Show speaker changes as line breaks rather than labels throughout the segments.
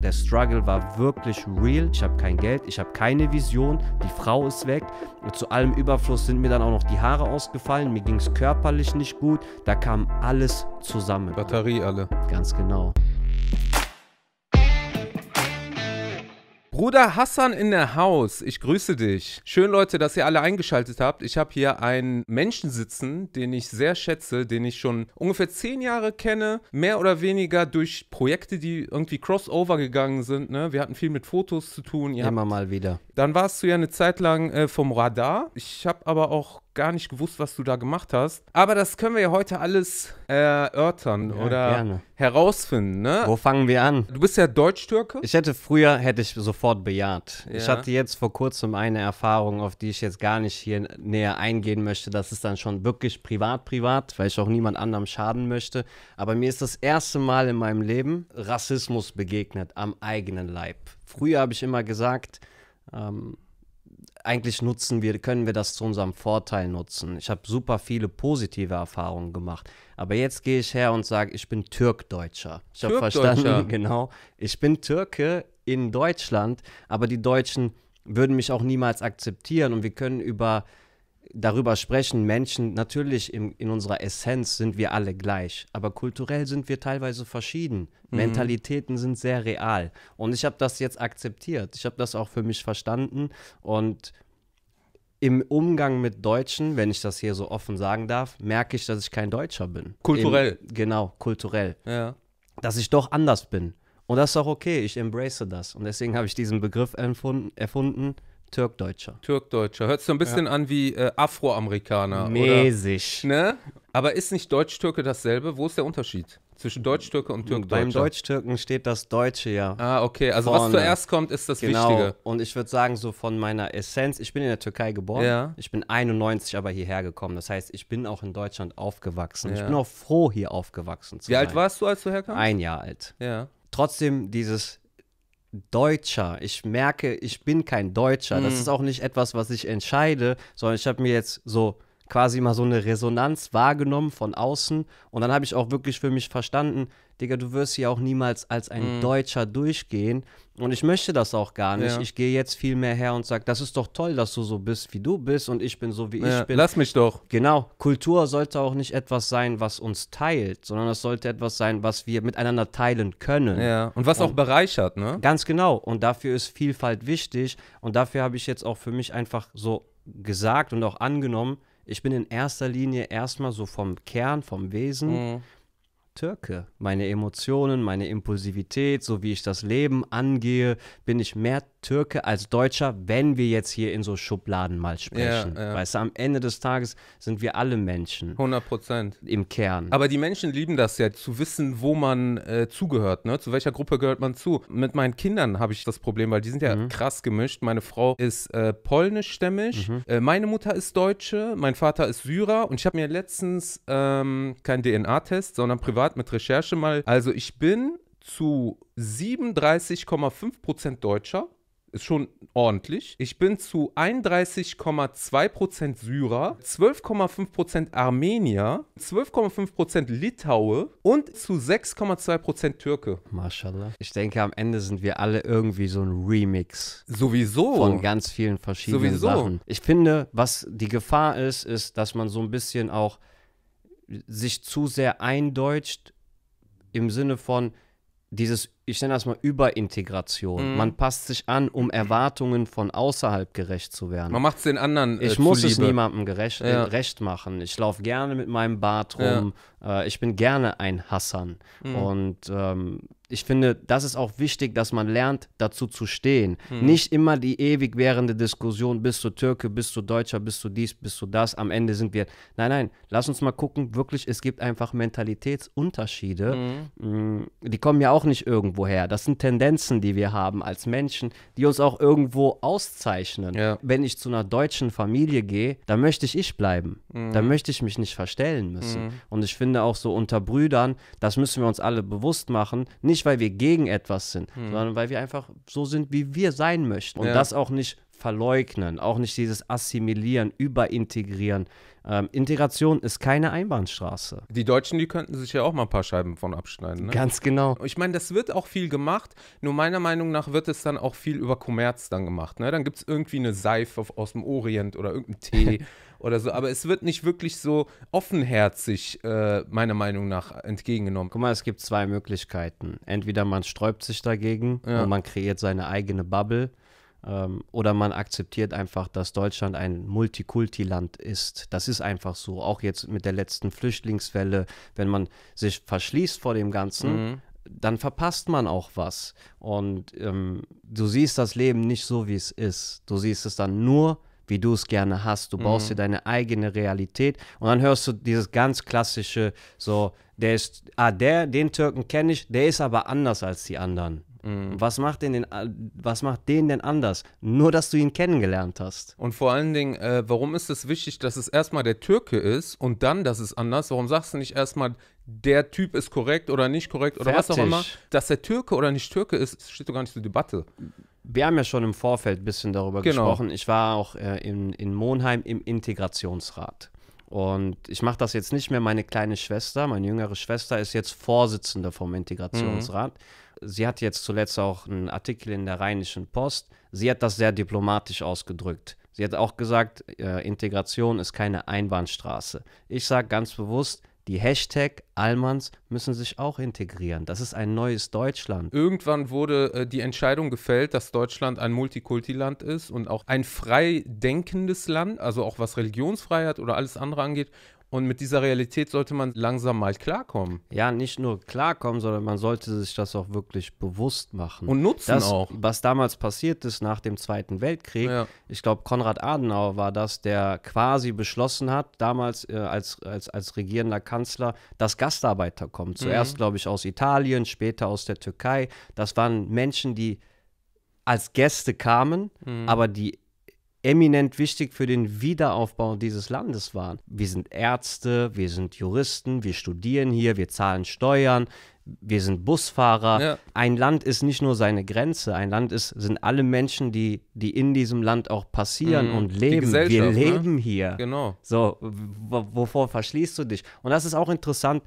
Der Struggle war wirklich real. Ich habe kein Geld, ich habe keine Vision, die Frau ist weg. Und zu allem Überfluss sind mir dann auch noch die Haare ausgefallen. Mir ging es körperlich nicht gut. Da kam alles zusammen. Batterie alle. Ganz genau.
Bruder Hassan in der Haus, ich grüße dich. Schön, Leute, dass ihr alle eingeschaltet habt. Ich habe hier einen Menschen sitzen, den ich sehr schätze, den ich schon ungefähr zehn Jahre kenne, mehr oder weniger durch Projekte, die irgendwie crossover gegangen sind. Ne? Wir hatten viel mit Fotos zu tun. Ihr Immer habt, mal wieder. Dann warst du ja eine Zeit lang äh, vom Radar. Ich habe aber auch gar nicht gewusst, was du da gemacht hast. Aber das können wir ja heute alles
äh, erörtern ja, oder gerne. herausfinden. Ne? Wo fangen wir an? Du bist ja Deutsch-Türke. Ich hätte früher, hätte ich sofort bejaht. Ja. Ich hatte jetzt vor kurzem eine Erfahrung, auf die ich jetzt gar nicht hier näher eingehen möchte. Das ist dann schon wirklich privat, privat, weil ich auch niemand anderem schaden möchte. Aber mir ist das erste Mal in meinem Leben Rassismus begegnet am eigenen Leib. Früher habe ich immer gesagt, ähm, eigentlich nutzen wir, können wir das zu unserem Vorteil nutzen. Ich habe super viele positive Erfahrungen gemacht. Aber jetzt gehe ich her und sage, ich bin Türkdeutscher. Ich habe verstanden, genau. Ich bin Türke in Deutschland, aber die Deutschen würden mich auch niemals akzeptieren und wir können über darüber sprechen Menschen, natürlich in, in unserer Essenz sind wir alle gleich, aber kulturell sind wir teilweise verschieden. Mhm. Mentalitäten sind sehr real. Und ich habe das jetzt akzeptiert. Ich habe das auch für mich verstanden. Und im Umgang mit Deutschen, wenn ich das hier so offen sagen darf, merke ich, dass ich kein Deutscher bin. Kulturell. Im, genau, kulturell. Ja. Dass ich doch anders bin. Und das ist auch okay, ich embrace das. Und deswegen habe ich diesen Begriff erfunden, erfunden Türkdeutscher.
Türkdeutscher. Hört sich so ein bisschen ja. an wie äh, Afroamerikaner. Mäßig. Oder, ne? Aber ist nicht Deutsch-Türke dasselbe? Wo ist der Unterschied zwischen Deutsch-Türke und Türk-Deutscher? Beim
Deutsch-Türken steht das Deutsche ja. Ah, okay. Also vorne. was zuerst kommt, ist das genau. Wichtige. Und ich würde sagen, so von meiner Essenz, ich bin in der Türkei geboren. Ja. Ich bin 91 aber hierher gekommen. Das heißt, ich bin auch in Deutschland aufgewachsen. Ja. Ich bin auch froh, hier aufgewachsen zu wie sein. Wie alt warst du, als du herkamst? Ein Jahr alt. Ja. Trotzdem dieses Deutscher. Ich merke, ich bin kein Deutscher. Mhm. Das ist auch nicht etwas, was ich entscheide, sondern ich habe mir jetzt so quasi mal so eine Resonanz wahrgenommen von außen. Und dann habe ich auch wirklich für mich verstanden, Digga, du wirst hier auch niemals als ein mm. Deutscher durchgehen. Und ich möchte das auch gar nicht. Ja. Ich gehe jetzt viel mehr her und sage, das ist doch toll, dass du so bist, wie du bist und ich bin so, wie ja, ich bin. Lass mich doch. Genau. Kultur sollte auch nicht etwas sein, was uns teilt, sondern es sollte etwas sein, was wir miteinander teilen können. Ja. Und was und auch bereichert, ne? Ganz genau. Und dafür ist Vielfalt wichtig. Und dafür habe ich jetzt auch für mich einfach so gesagt und auch angenommen, ich bin in erster Linie erstmal so vom Kern, vom Wesen, mhm. Türke. Meine Emotionen, meine Impulsivität, so wie ich das Leben angehe, bin ich mehr Türke als Deutscher, wenn wir jetzt hier in so Schubladen mal sprechen. Ja, ja. Weißt du, am Ende des Tages sind wir alle Menschen. 100 Prozent. Im Kern.
Aber die Menschen lieben das ja, zu wissen, wo man äh, zugehört, ne? Zu welcher Gruppe gehört man zu? Mit meinen Kindern habe ich das Problem, weil die sind ja mhm. krass gemischt. Meine Frau ist äh, polnischstämmig, mhm. äh, meine Mutter ist Deutsche, mein Vater ist Syrer und ich habe mir letztens ähm, keinen DNA-Test, sondern privat gerade mit Recherche mal. Also ich bin zu 37,5% Deutscher. Ist schon ordentlich. Ich bin zu 31,2% Syrer, 12,5% Armenier, 12,5% Litaue und zu 6,2% Türke. Mashallah.
Ich denke, am Ende sind wir alle irgendwie so ein Remix. Sowieso. Von ganz vielen verschiedenen Sowieso. Sachen. Ich finde, was die Gefahr ist, ist, dass man so ein bisschen auch sich zu sehr eindeutscht im Sinne von dieses, ich nenne das mal Überintegration. Mhm. Man passt sich an, um Erwartungen von außerhalb gerecht zu werden. Man macht es den anderen. Äh, ich muss zuliebe. es niemandem gerecht, ja. recht machen. Ich laufe gerne mit meinem Bart rum. Ja. Äh, ich bin gerne ein Hassan. Mhm. Und ähm, ich finde, das ist auch wichtig, dass man lernt, dazu zu stehen. Hm. Nicht immer die ewig währende Diskussion, bist du Türke, bist du Deutscher, bist du dies, bist du das, am Ende sind wir. Nein, nein, lass uns mal gucken, wirklich, es gibt einfach Mentalitätsunterschiede. Hm. hm die kommen ja auch nicht irgendwo her. Das sind Tendenzen, die wir haben als Menschen, die uns auch irgendwo auszeichnen. Ja. Wenn ich zu einer deutschen Familie gehe, dann möchte ich ich bleiben. Hm. Dann möchte ich mich nicht verstellen müssen. Hm. Und ich finde auch so unter Brüdern, das müssen wir uns alle bewusst machen, nicht nicht, weil wir gegen etwas sind, hm. sondern weil wir einfach so sind, wie wir sein möchten. Und ja. das auch nicht verleugnen, auch nicht dieses Assimilieren, Überintegrieren. Ähm, Integration ist keine Einbahnstraße. Die Deutschen,
die könnten sich ja auch mal ein paar Scheiben von abschneiden. Ne? Ganz genau. Ich meine, das wird auch viel gemacht, nur meiner Meinung nach wird es dann auch viel über Kommerz dann gemacht. Ne? Dann gibt es irgendwie eine Seife aus dem Orient oder irgendeinen Tee. oder so. Aber es wird nicht wirklich so offenherzig, äh, meiner
Meinung nach, entgegengenommen. Guck mal, es gibt zwei Möglichkeiten. Entweder man sträubt sich dagegen ja. und man kreiert seine eigene Bubble. Ähm, oder man akzeptiert einfach, dass Deutschland ein Multikulti-Land ist. Das ist einfach so. Auch jetzt mit der letzten Flüchtlingswelle, wenn man sich verschließt vor dem Ganzen, mhm dann verpasst man auch was. Und ähm, du siehst das Leben nicht so, wie es ist. Du siehst es dann nur wie du es gerne hast. Du baust dir mhm. deine eigene Realität und dann hörst du dieses ganz klassische, so, der ist, ah, der, den Türken kenne ich, der ist aber anders als die anderen. Mhm. Was, macht den, was macht den denn anders? Nur, dass du ihn kennengelernt hast. Und vor allen Dingen,
äh, warum ist es wichtig, dass es erstmal der Türke ist und dann, dass es anders? Warum sagst du nicht erstmal, der Typ ist korrekt oder nicht korrekt oder Fertig. was auch immer? Dass der Türke oder nicht Türke ist, steht doch gar
nicht zur Debatte wir haben ja schon im Vorfeld ein bisschen darüber genau. gesprochen. Ich war auch äh, in, in Monheim im Integrationsrat. Und ich mache das jetzt nicht mehr. Meine kleine Schwester, meine jüngere Schwester, ist jetzt Vorsitzende vom Integrationsrat. Mhm. Sie hat jetzt zuletzt auch einen Artikel in der Rheinischen Post. Sie hat das sehr diplomatisch ausgedrückt. Sie hat auch gesagt, äh, Integration ist keine Einbahnstraße. Ich sage ganz bewusst, die Hashtag Almans müssen sich auch integrieren. Das ist ein neues Deutschland.
Irgendwann wurde äh, die Entscheidung gefällt, dass Deutschland ein Multikultiland ist und auch ein frei denkendes Land, also auch was Religionsfreiheit oder alles andere angeht. Und mit dieser Realität sollte man langsam mal
klarkommen. Ja, nicht nur klarkommen, sondern man sollte sich das auch wirklich bewusst machen. Und nutzen das, auch. Was damals passiert ist nach dem Zweiten Weltkrieg, ja. ich glaube, Konrad Adenauer war das, der quasi beschlossen hat, damals äh, als, als, als regierender Kanzler, dass Gastarbeiter kommen. Mhm. Zuerst, mhm. glaube ich, aus Italien, später aus der Türkei. Das waren Menschen, die als Gäste kamen, mhm. aber die eminent wichtig für den Wiederaufbau dieses Landes waren. Wir sind Ärzte, wir sind Juristen, wir studieren hier, wir zahlen Steuern, wir sind Busfahrer. Ja. Ein Land ist nicht nur seine Grenze, ein Land ist, sind alle Menschen, die, die in diesem Land auch passieren mhm. und leben. Wir ne? leben ne? hier. Genau. So, wovor verschließt du dich? Und das ist auch interessant,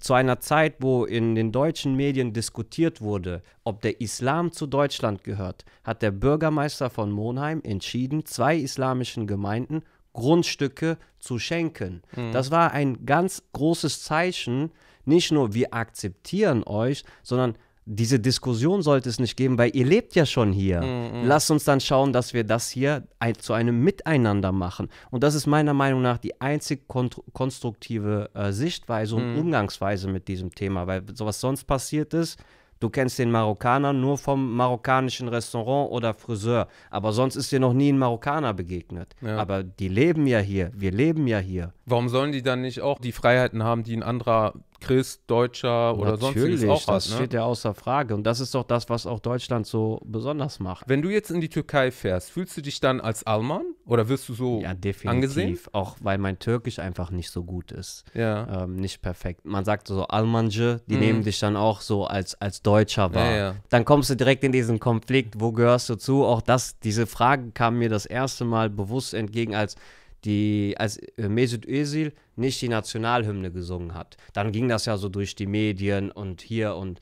zu einer Zeit, wo in den deutschen Medien diskutiert wurde, ob der Islam zu Deutschland gehört, hat der Bürgermeister von Monheim entschieden, zwei islamischen Gemeinden Grundstücke zu schenken. Mhm. Das war ein ganz großes Zeichen nicht nur wir akzeptieren euch, sondern diese Diskussion sollte es nicht geben, weil ihr lebt ja schon hier. Mm, Lasst uns dann schauen, dass wir das hier ein, zu einem Miteinander machen. Und das ist meiner Meinung nach die einzig konstruktive äh, Sichtweise und mm. Umgangsweise mit diesem Thema, weil sowas sonst passiert ist. Du kennst den Marokkaner nur vom marokkanischen Restaurant oder Friseur, aber sonst ist dir noch nie ein Marokkaner begegnet. Ja. Aber die leben ja hier, wir leben ja hier. Warum sollen die dann nicht auch die Freiheiten haben, die ein anderer
Christ, Deutscher oder sonstiges auch hat. Das ne? steht
ja außer Frage. Und das ist doch das, was auch
Deutschland so besonders macht. Wenn du jetzt in die Türkei fährst, fühlst du dich dann als Alman oder wirst du so
ja, definitiv. angesehen? Auch weil mein Türkisch einfach nicht so gut ist. Ja. Ähm, nicht perfekt. Man sagt so Almanje, die mhm. nehmen dich dann auch so als, als Deutscher wahr. Ja, ja. Dann kommst du direkt in diesen Konflikt, wo gehörst du zu? Auch das, diese Frage kam mir das erste Mal bewusst entgegen als die als äh, Mesut Özil nicht die Nationalhymne gesungen hat. Dann ging das ja so durch die Medien und hier und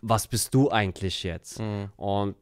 was bist du eigentlich jetzt? Mhm. Und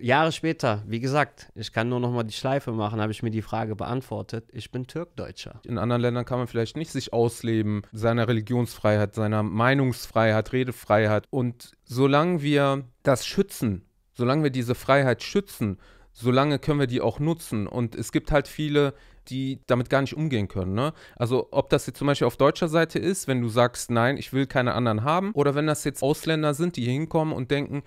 Jahre später, wie gesagt, ich kann nur noch mal die Schleife machen, habe ich mir die Frage beantwortet. Ich bin Türkdeutscher.
In anderen Ländern kann man vielleicht nicht sich ausleben, seiner Religionsfreiheit, seiner Meinungsfreiheit, Redefreiheit. Und solange wir das schützen, solange wir diese Freiheit schützen, solange können wir die auch nutzen. Und es gibt halt viele, die damit gar nicht umgehen können. Ne? Also ob das jetzt zum Beispiel auf deutscher Seite ist, wenn du sagst, nein, ich will keine anderen haben, oder wenn das jetzt Ausländer sind, die hier hinkommen und denken,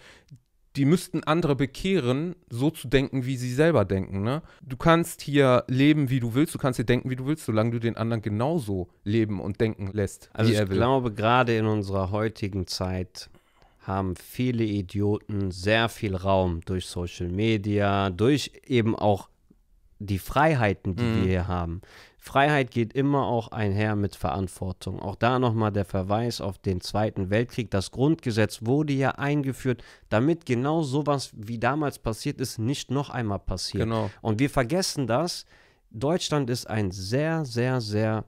die müssten andere bekehren, so zu denken, wie sie selber denken. Ne? Du kannst hier leben, wie du willst, du kannst hier denken, wie du willst, solange du den anderen genauso leben und denken lässt. Also ich glaube,
gerade in unserer heutigen Zeit haben viele Idioten sehr viel Raum durch Social Media, durch eben auch die Freiheiten, die mhm. wir hier haben. Freiheit geht immer auch einher mit Verantwortung. Auch da nochmal der Verweis auf den Zweiten Weltkrieg. Das Grundgesetz wurde ja eingeführt, damit genau sowas, wie damals passiert ist, nicht noch einmal passiert. Genau. Und wir vergessen das. Deutschland ist ein sehr, sehr, sehr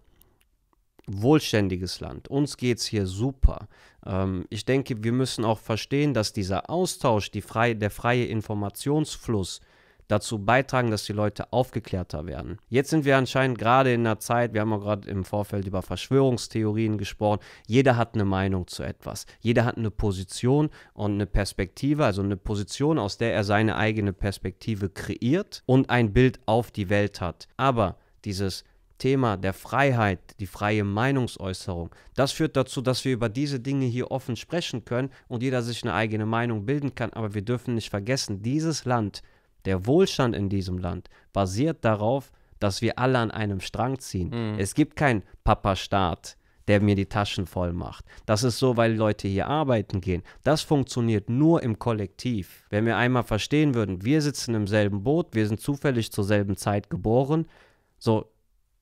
wohlständiges Land. Uns geht es hier super. Ähm, ich denke, wir müssen auch verstehen, dass dieser Austausch, frei, der freie Informationsfluss, dazu beitragen, dass die Leute aufgeklärter werden. Jetzt sind wir anscheinend gerade in einer Zeit, wir haben auch gerade im Vorfeld über Verschwörungstheorien gesprochen, jeder hat eine Meinung zu etwas, jeder hat eine Position und eine Perspektive, also eine Position, aus der er seine eigene Perspektive kreiert und ein Bild auf die Welt hat. Aber dieses Thema der Freiheit, die freie Meinungsäußerung. Das führt dazu, dass wir über diese Dinge hier offen sprechen können und jeder sich eine eigene Meinung bilden kann. Aber wir dürfen nicht vergessen, dieses Land der Wohlstand in diesem Land basiert darauf, dass wir alle an einem Strang ziehen. Mhm. Es gibt keinen Papa-Staat, der mir die Taschen voll macht. Das ist so, weil Leute hier arbeiten gehen. Das funktioniert nur im Kollektiv. Wenn wir einmal verstehen würden, wir sitzen im selben Boot, wir sind zufällig zur selben Zeit geboren, so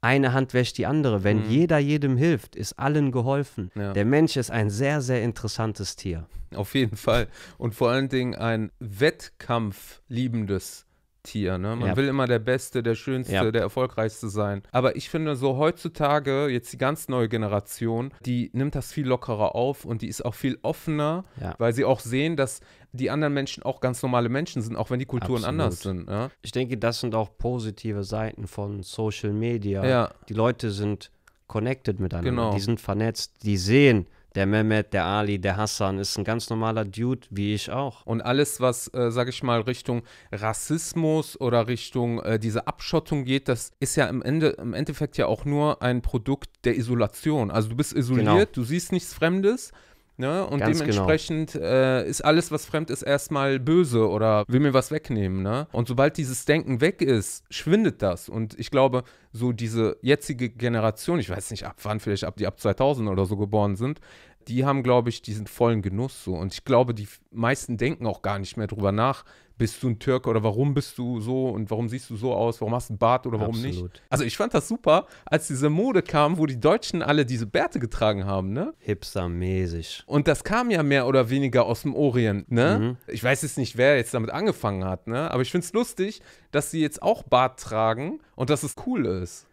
eine Hand wäscht die andere. Wenn mhm. jeder jedem hilft, ist allen geholfen. Ja. Der Mensch ist ein sehr, sehr interessantes Tier. Auf jeden Fall. Und vor allen Dingen ein
wettkampfliebendes Tier. Ne? Man ja. will immer der Beste, der Schönste, ja. der Erfolgreichste sein. Aber ich finde so heutzutage, jetzt die ganz neue Generation, die nimmt das viel lockerer auf und die ist auch viel offener, ja. weil sie auch sehen, dass die anderen Menschen auch ganz
normale Menschen sind, auch wenn die Kulturen Absolut. anders sind. Ich denke, das sind auch positive Seiten von Social Media. Die Leute sind connected miteinander, genau. die sind vernetzt, die sehen, der Mehmet, der Ali, der Hassan ist ein ganz normaler Dude, wie ich auch. Und alles, was,
äh, sag ich mal, Richtung Rassismus oder Richtung äh, diese Abschottung geht, das ist ja im, Ende, im Endeffekt ja auch nur ein Produkt der Isolation. Also du bist isoliert, genau. du siehst nichts Fremdes, Ne? Und Ganz genau. dementsprechend genau. äh, ist alles, was fremd ist, erstmal böse oder will mir was wegnehmen. Ne? Und sobald dieses Denken weg ist, schwindet das. Und ich glaube, so diese jetzige Generation, ich weiß nicht ab wann, vielleicht ab die ab 2000 oder so geboren sind, die haben, glaube ich, diesen vollen Genuss so. Und ich glaube, die meisten denken auch gar nicht mehr drüber nach, bist du ein Türke oder warum bist du so und warum siehst du so aus, warum hast du einen Bart oder warum Absolut. nicht. Also ich fand das super, als diese Mode kam, wo die Deutschen alle diese Bärte getragen haben, ne? Hipster-mäßig. Und das kam ja mehr oder weniger aus dem Orient, ne? Mhm. Ich weiß jetzt nicht, wer jetzt damit angefangen hat, ne? Aber ich finde es lustig, dass sie jetzt auch Bart tragen und dass es cool
ist.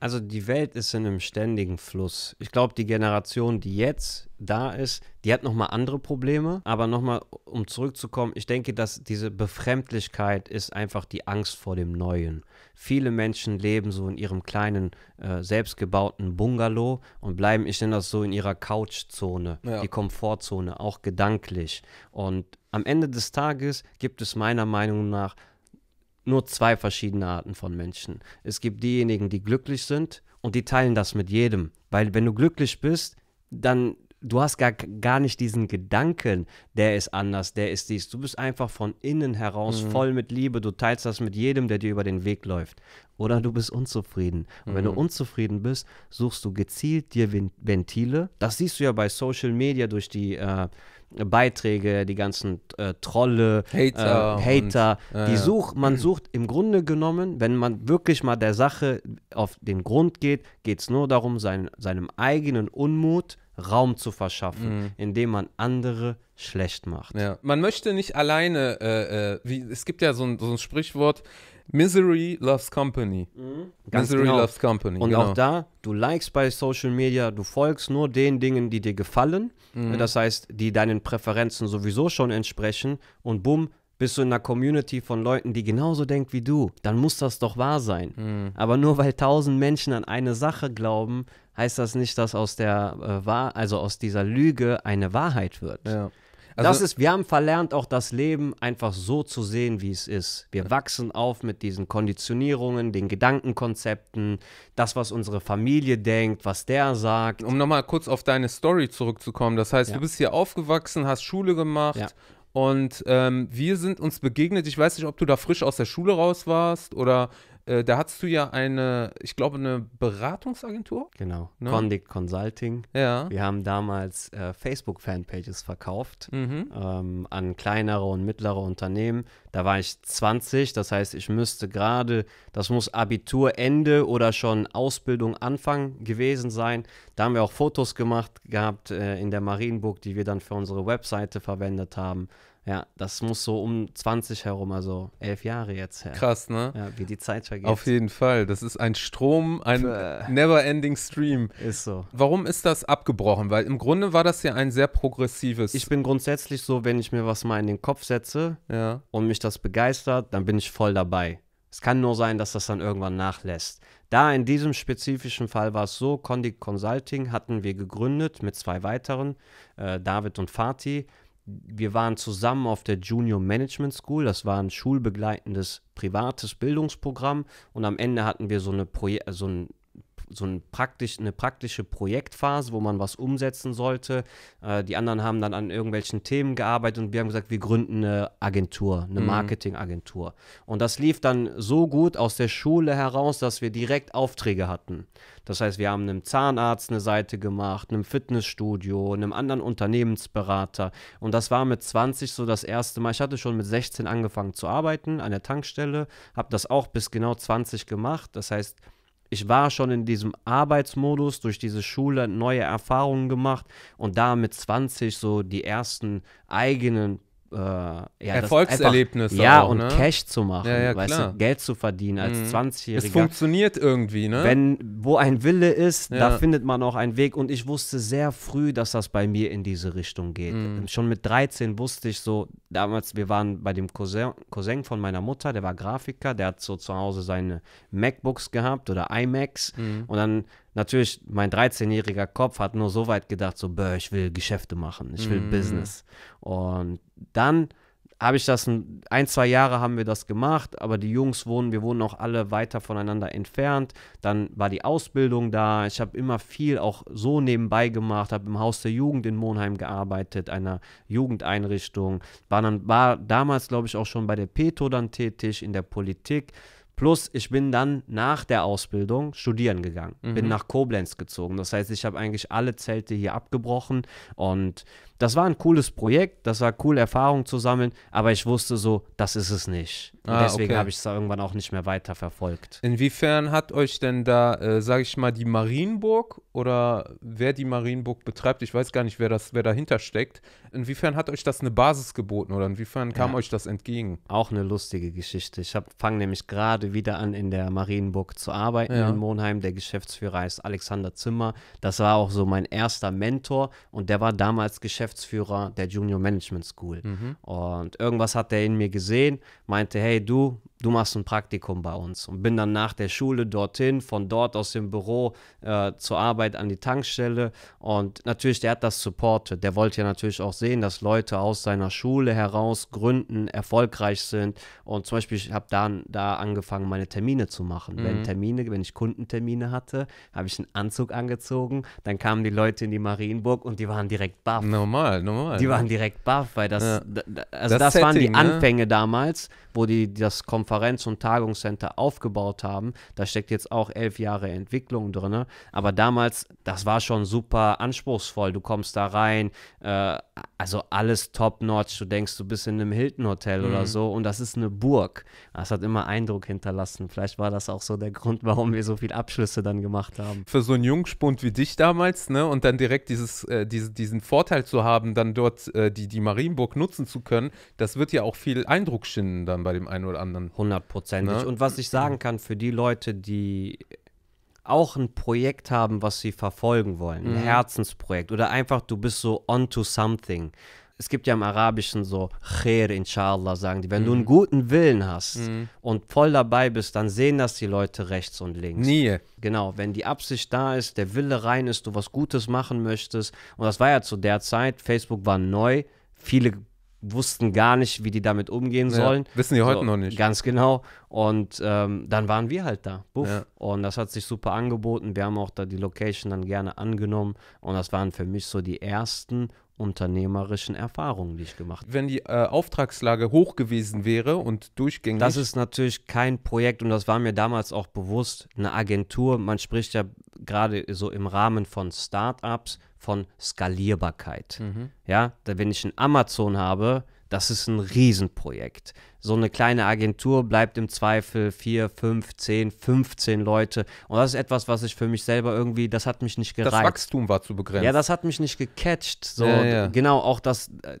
Also die Welt ist in einem ständigen Fluss. Ich glaube, die Generation, die jetzt da ist, die hat nochmal andere Probleme. Aber nochmal, um zurückzukommen, ich denke, dass diese Befremdlichkeit ist einfach die Angst vor dem Neuen. Viele Menschen leben so in ihrem kleinen, äh, selbstgebauten Bungalow und bleiben, ich nenne das so, in ihrer Couchzone, ja. die Komfortzone, auch gedanklich. Und am Ende des Tages gibt es meiner Meinung nach nur zwei verschiedene Arten von Menschen. Es gibt diejenigen, die glücklich sind und die teilen das mit jedem. Weil wenn du glücklich bist, dann du hast gar, gar nicht diesen Gedanken, der ist anders, der ist dies. Du bist einfach von innen heraus mhm. voll mit Liebe. Du teilst das mit jedem, der dir über den Weg läuft. Oder du bist unzufrieden. Und mhm. wenn du mhm. unzufrieden bist, suchst du gezielt dir Ventile. Das siehst du ja bei Social Media durch die äh, Beiträge, die ganzen äh, Trolle, Hater, äh, Hater und, äh, die sucht, man sucht im Grunde genommen, wenn man wirklich mal der Sache auf den Grund geht, geht es nur darum, sein, seinem eigenen Unmut Raum zu verschaffen, mhm. indem man andere schlecht macht. Ja.
Man möchte nicht alleine, äh, äh, wie, es gibt ja so ein, so ein, Sprichwort, Misery loves company. Mhm. Misery genau. loves company. Und genau. auch
da, du likest bei Social Media, du folgst nur den Dingen, die dir gefallen, mhm. das heißt, die deinen Präferenzen sowieso schon entsprechen und bumm, bist du in einer Community von Leuten, die genauso denkt wie du, dann muss das doch wahr sein. Mhm. Aber nur weil tausend Menschen an eine Sache glauben, heißt das nicht, dass aus der äh, Wahr also aus dieser Lüge eine Wahrheit wird. Ja. Also, das ist, wir haben verlernt, auch das Leben einfach so zu sehen, wie es ist. Wir wachsen auf mit diesen Konditionierungen, den Gedankenkonzepten, das, was unsere Familie denkt, was der sagt. Um nochmal kurz auf deine Story
zurückzukommen. Das heißt, ja. du bist hier aufgewachsen, hast Schule gemacht ja. Und ähm, wir sind uns begegnet. Ich weiß nicht, ob du da frisch aus der Schule raus warst oder äh, da hattest du ja eine,
ich glaube, eine Beratungsagentur. Genau, ne? Condict Consulting. Ja. Wir haben damals äh, Facebook-Fanpages verkauft mhm. ähm, an kleinere und mittlere Unternehmen. Da war ich 20, das heißt, ich müsste gerade, das muss Abiturende oder schon Ausbildung Anfang gewesen sein. Da haben wir auch Fotos gemacht gehabt äh, in der Marienburg, die wir dann für unsere Webseite verwendet haben. Ja, das muss so um 20 herum, also elf Jahre jetzt her. Krass, ne? Ja, wie die Zeit vergeht. Auf
jeden Fall. Das ist ein Strom, ein never-ending Stream. Ist so. Warum ist das abgebrochen? Weil im Grunde
war das ja ein sehr progressives. Ich bin grundsätzlich so, wenn ich mir was mal in den Kopf setze ja. und mich das begeistert, dann bin ich voll dabei. Es kann nur sein, dass das dann irgendwann nachlässt. Da in diesem spezifischen Fall war es so, Condi Consulting hatten wir gegründet mit zwei weiteren, äh, David und Fatih wir waren zusammen auf der Junior Management School. Das war ein schulbegleitendes privates Bildungsprogramm. Und am Ende hatten wir so, eine Proje so ein so ein praktisch, eine praktische Projektphase, wo man was umsetzen sollte. Äh, die anderen haben dann an irgendwelchen Themen gearbeitet und wir haben gesagt, wir gründen eine Agentur, eine mhm. Marketingagentur. Und das lief dann so gut aus der Schule heraus, dass wir direkt Aufträge hatten. Das heißt, wir haben einem Zahnarzt eine Seite gemacht, einem Fitnessstudio, einem anderen Unternehmensberater. Und das war mit 20 so das erste Mal. Ich hatte schon mit 16 angefangen zu arbeiten an der Tankstelle, habe das auch bis genau 20 gemacht. Das heißt, ich war schon in diesem Arbeitsmodus, durch diese Schule neue Erfahrungen gemacht und da mit 20 so die ersten eigenen äh, ja, Erfolgserlebnis. Einfach, ja, und ne? Cash zu machen, ja, ja, weißt klar. du, Geld zu verdienen als mhm. 20-Jähriger. Es funktioniert irgendwie, ne? Wenn, wo ein Wille ist, ja. da findet man auch einen Weg. Und ich wusste sehr früh, dass das bei mir in diese Richtung geht. Mhm. Schon mit 13 wusste ich so, damals, wir waren bei dem Cousin, Cousin von meiner Mutter, der war Grafiker, der hat so zu Hause seine MacBooks gehabt oder iMacs. Mhm. Und dann natürlich, mein 13-jähriger Kopf hat nur so weit gedacht, so, bäh, ich will Geschäfte machen, ich will mm. Business. Und dann habe ich das, ein, ein, zwei Jahre haben wir das gemacht, aber die Jungs wohnen, wir wohnen auch alle weiter voneinander entfernt. Dann war die Ausbildung da. Ich habe immer viel auch so nebenbei gemacht, habe im Haus der Jugend in Monheim gearbeitet, einer Jugendeinrichtung. War, dann, war damals, glaube ich, auch schon bei der Peto dann tätig, in der Politik. Plus, ich bin dann nach der Ausbildung studieren gegangen, mhm. bin nach Koblenz gezogen. Das heißt, ich habe eigentlich alle Zelte hier abgebrochen und das war ein cooles Projekt, das war cool, Erfahrung zu sammeln, aber ich wusste so, das ist es nicht. Und ah, deswegen okay. habe ich es irgendwann auch nicht mehr weiter verfolgt. Inwiefern hat euch
denn da, äh, sage ich mal, die Marienburg oder wer die Marienburg betreibt, ich weiß gar nicht, wer, das, wer dahinter steckt, inwiefern hat euch das eine Basis geboten oder inwiefern kam ja. euch das entgegen?
Auch eine lustige Geschichte. Ich fange nämlich gerade wieder an, in der Marienburg zu arbeiten ja. in Monheim. Der Geschäftsführer heißt Alexander Zimmer. Das war auch so mein erster Mentor und der war damals Geschäftsführer Geschäftsführer der Junior Management School. Mhm. Und irgendwas hat er in mir gesehen, meinte, hey du, du machst ein Praktikum bei uns und bin dann nach der Schule dorthin, von dort aus dem Büro äh, zur Arbeit an die Tankstelle und natürlich, der hat das supportet, der wollte ja natürlich auch sehen, dass Leute aus seiner Schule heraus gründen, erfolgreich sind und zum Beispiel, ich habe dann da angefangen, meine Termine zu machen. Mhm. Wenn Termine, wenn ich Kundentermine hatte, habe ich einen Anzug angezogen, dann kamen die Leute in die Marienburg und die waren direkt baff. Normal, normal. Die waren direkt baff, weil das, ja. also das, das Setting, waren die ne? Anfänge damals, wo die das Konferenz Konferenz- und Tagungscenter aufgebaut haben. Da steckt jetzt auch elf Jahre Entwicklung drin. Aber damals, das war schon super anspruchsvoll. Du kommst da rein, äh, also alles top-notch. Du denkst, du bist in einem Hilton-Hotel mhm. oder so und das ist eine Burg. Das hat immer Eindruck hinterlassen. Vielleicht war das auch so der Grund, warum wir so viele Abschlüsse dann gemacht haben.
Für so einen Jungspund wie dich damals, ne, und dann
direkt dieses, äh, diese,
diesen Vorteil zu haben, dann dort äh, die, die Marienburg nutzen zu können, das wird ja auch viel Eindruck schinden dann bei dem einen oder anderen hundertprozentig. Ne? Und
was ich sagen kann für die Leute, die auch ein Projekt haben, was sie verfolgen wollen, ein mhm. Herzensprojekt oder einfach du bist so onto something. Es gibt ja im Arabischen so Khair, inshallah, sagen die. Wenn mhm. du einen mhm. guten Willen hast mhm. und voll dabei bist, dann sehen das die Leute rechts und links. Nie. Genau, wenn die Absicht da ist, der Wille rein ist, du was Gutes machen möchtest. Und das war ja zu der Zeit, Facebook war neu, viele wussten gar nicht, wie die damit umgehen ja, sollen. Wissen die heute so, noch nicht. Ganz genau. Und ähm, dann waren wir halt da. Ja. Und das hat sich super angeboten. Wir haben auch da die Location dann gerne angenommen. Und das waren für mich so die ersten unternehmerischen Erfahrungen, die ich gemacht habe. Wenn die äh, Auftragslage hoch gewesen wäre und durchgängig. Das ist natürlich kein Projekt und das war mir damals auch bewusst. Eine Agentur, man spricht ja gerade so im Rahmen von Startups von Skalierbarkeit. Mhm. Ja, wenn ich ein Amazon habe, das ist ein Riesenprojekt. So eine kleine Agentur bleibt im Zweifel 4, 5, 10, 15 Leute. Und das ist etwas, was ich für mich selber irgendwie, das hat mich nicht gereicht. Das Wachstum war zu begrenzt. Ja, das hat mich nicht gecatcht. So, ja, ja. genau, auch das. Äh,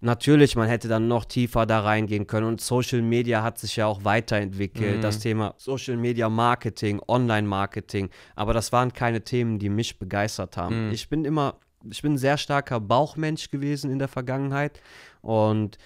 natürlich, man hätte dann noch tiefer da reingehen können. Und Social Media hat sich ja auch weiterentwickelt. Mhm. Das Thema Social Media Marketing, Online Marketing. Aber das waren keine Themen, die mich begeistert haben. Mhm. Ich bin immer, ich bin ein sehr starker Bauchmensch gewesen in der Vergangenheit. Und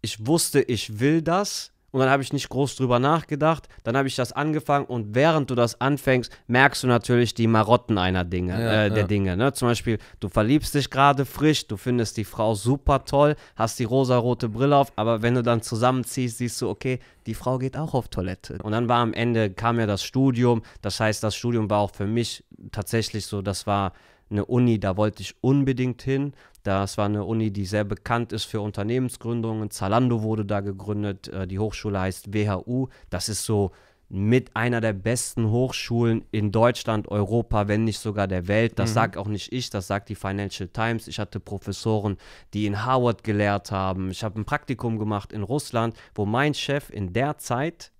ich wusste, ich will das. Und dann habe ich nicht groß drüber nachgedacht. Dann habe ich das angefangen und während du das anfängst, merkst du natürlich die Marotten einer Dinge, ja, äh, der ja. Dinge. Ne? Zum Beispiel, du verliebst dich gerade frisch, du findest die Frau super toll, hast die rosarote Brille auf, aber wenn du dann zusammenziehst, siehst du, okay, die Frau geht auch auf Toilette. Und dann war am Ende, kam ja das Studium. Das heißt, das Studium war auch für mich tatsächlich so, das war eine Uni, da wollte ich unbedingt hin. Das war eine Uni, die sehr bekannt ist für Unternehmensgründungen. Zalando wurde da gegründet. Äh, die Hochschule heißt WHU. Das ist so mit einer der besten Hochschulen in Deutschland, Europa, wenn nicht sogar der Welt. Das mhm. sagt auch nicht ich, das sagt die Financial Times. Ich hatte Professoren, die in Harvard gelehrt haben. Ich habe ein Praktikum gemacht in Russland, wo mein Chef in der Zeit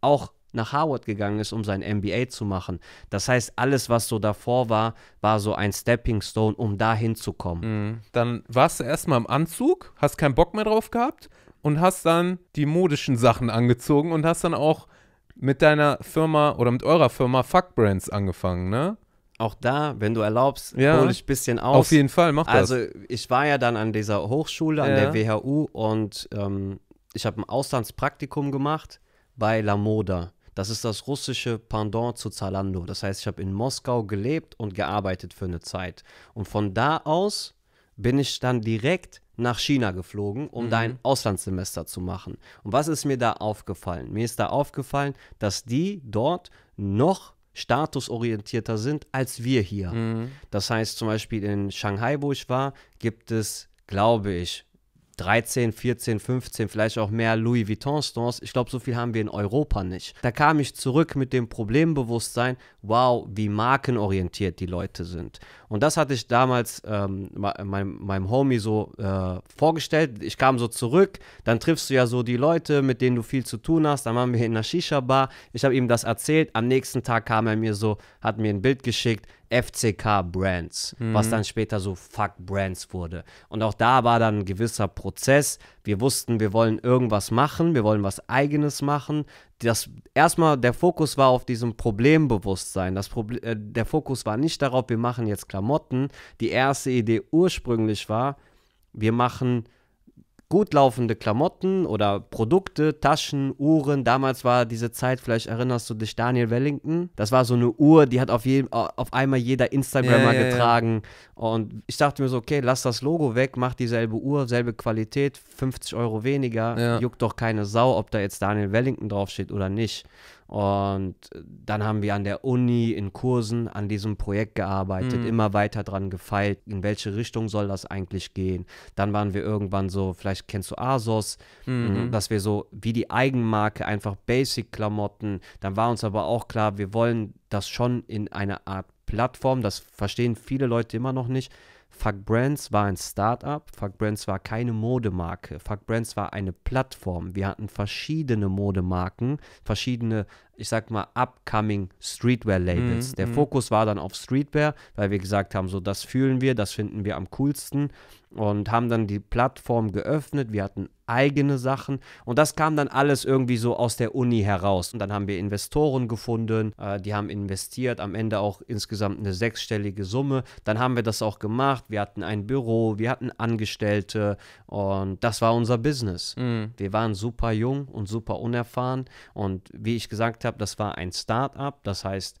auch nach Harvard gegangen ist, um sein MBA zu machen. Das heißt, alles, was so davor war, war so ein Stepping Stone, um da hinzukommen. Mhm. Dann warst du erstmal im Anzug, hast keinen Bock mehr drauf gehabt und hast dann
die modischen Sachen angezogen und hast dann auch mit deiner Firma oder mit eurer Firma
Fuck Brands angefangen, ne? Auch da, wenn du erlaubst, ja. hole ich ein bisschen aus. Auf jeden Fall, mach das. Also, ich war ja dann an dieser Hochschule, an ja. der WHU und ähm, ich habe ein Auslandspraktikum gemacht bei La Moda. Das ist das russische Pendant zu Zalando. Das heißt, ich habe in Moskau gelebt und gearbeitet für eine Zeit. Und von da aus bin ich dann direkt nach China geflogen, um mhm. da Auslandssemester zu machen. Und was ist mir da aufgefallen? Mir ist da aufgefallen, dass die dort noch statusorientierter sind als wir hier. Mhm. Das heißt zum Beispiel in Shanghai, wo ich war, gibt es, glaube ich, 13, 14, 15, vielleicht auch mehr Louis Vuitton-Stores. Ich glaube, so viel haben wir in Europa nicht. Da kam ich zurück mit dem Problembewusstsein, wow, wie markenorientiert die Leute sind. Und das hatte ich damals ähm, meinem, meinem Homie so äh, vorgestellt. Ich kam so zurück, dann triffst du ja so die Leute, mit denen du viel zu tun hast. Dann waren wir in einer Shisha-Bar. Ich habe ihm das erzählt. Am nächsten Tag kam er mir so, hat mir ein Bild geschickt FCK Brands, mhm. was dann später so Fuck Brands wurde. Und auch da war dann ein gewisser Prozess. Wir wussten, wir wollen irgendwas machen, wir wollen was eigenes machen. Das erstmal der Fokus war auf diesem Problembewusstsein. Das Proble äh, der Fokus war nicht darauf, wir machen jetzt Klamotten. Die erste Idee ursprünglich war, wir machen gut laufende Klamotten oder Produkte, Taschen, Uhren. Damals war diese Zeit, vielleicht erinnerst du dich, Daniel Wellington. Das war so eine Uhr, die hat auf, jeden, auf einmal jeder Instagrammer ja, ja, getragen. Ja. Und ich dachte mir so, okay, lass das Logo weg, mach dieselbe Uhr, selbe Qualität, 50 Euro weniger. Juckt doch keine Sau, ob da jetzt Daniel Wellington draufsteht oder nicht. Und dann haben wir an der Uni in Kursen an diesem Projekt gearbeitet, mhm. immer weiter dran gefeilt, in welche Richtung soll das eigentlich gehen. Dann waren wir irgendwann so, vielleicht kennst du ASOS, mhm. Mm, dass wir so wie die Eigenmarke einfach Basic-Klamotten. Dann war uns aber auch klar, wir wollen das schon in eine Art Plattform, das verstehen viele Leute immer noch nicht Fuck Brands war ein Startup, Fuck Brands war keine Modemarke, Fuck Brands war eine Plattform. Wir hatten verschiedene Modemarken, verschiedene, ich sag mal, upcoming Streetwear-Labels. Mm, Der mm. Fokus war dann auf Streetwear, weil wir gesagt haben, so das fühlen wir, das finden wir am coolsten und haben dann die Plattform geöffnet. Wir hatten eigene Sachen. Und das kam dann alles irgendwie so aus der Uni heraus. Und dann haben wir Investoren gefunden, äh, die haben investiert, am Ende auch insgesamt eine sechsstellige Summe. Dann haben wir das auch gemacht. Wir hatten ein Büro, wir hatten Angestellte und das war unser Business. Mhm. Wir waren super jung und super unerfahren. Und wie ich gesagt habe, das war ein Start-up. Das heißt,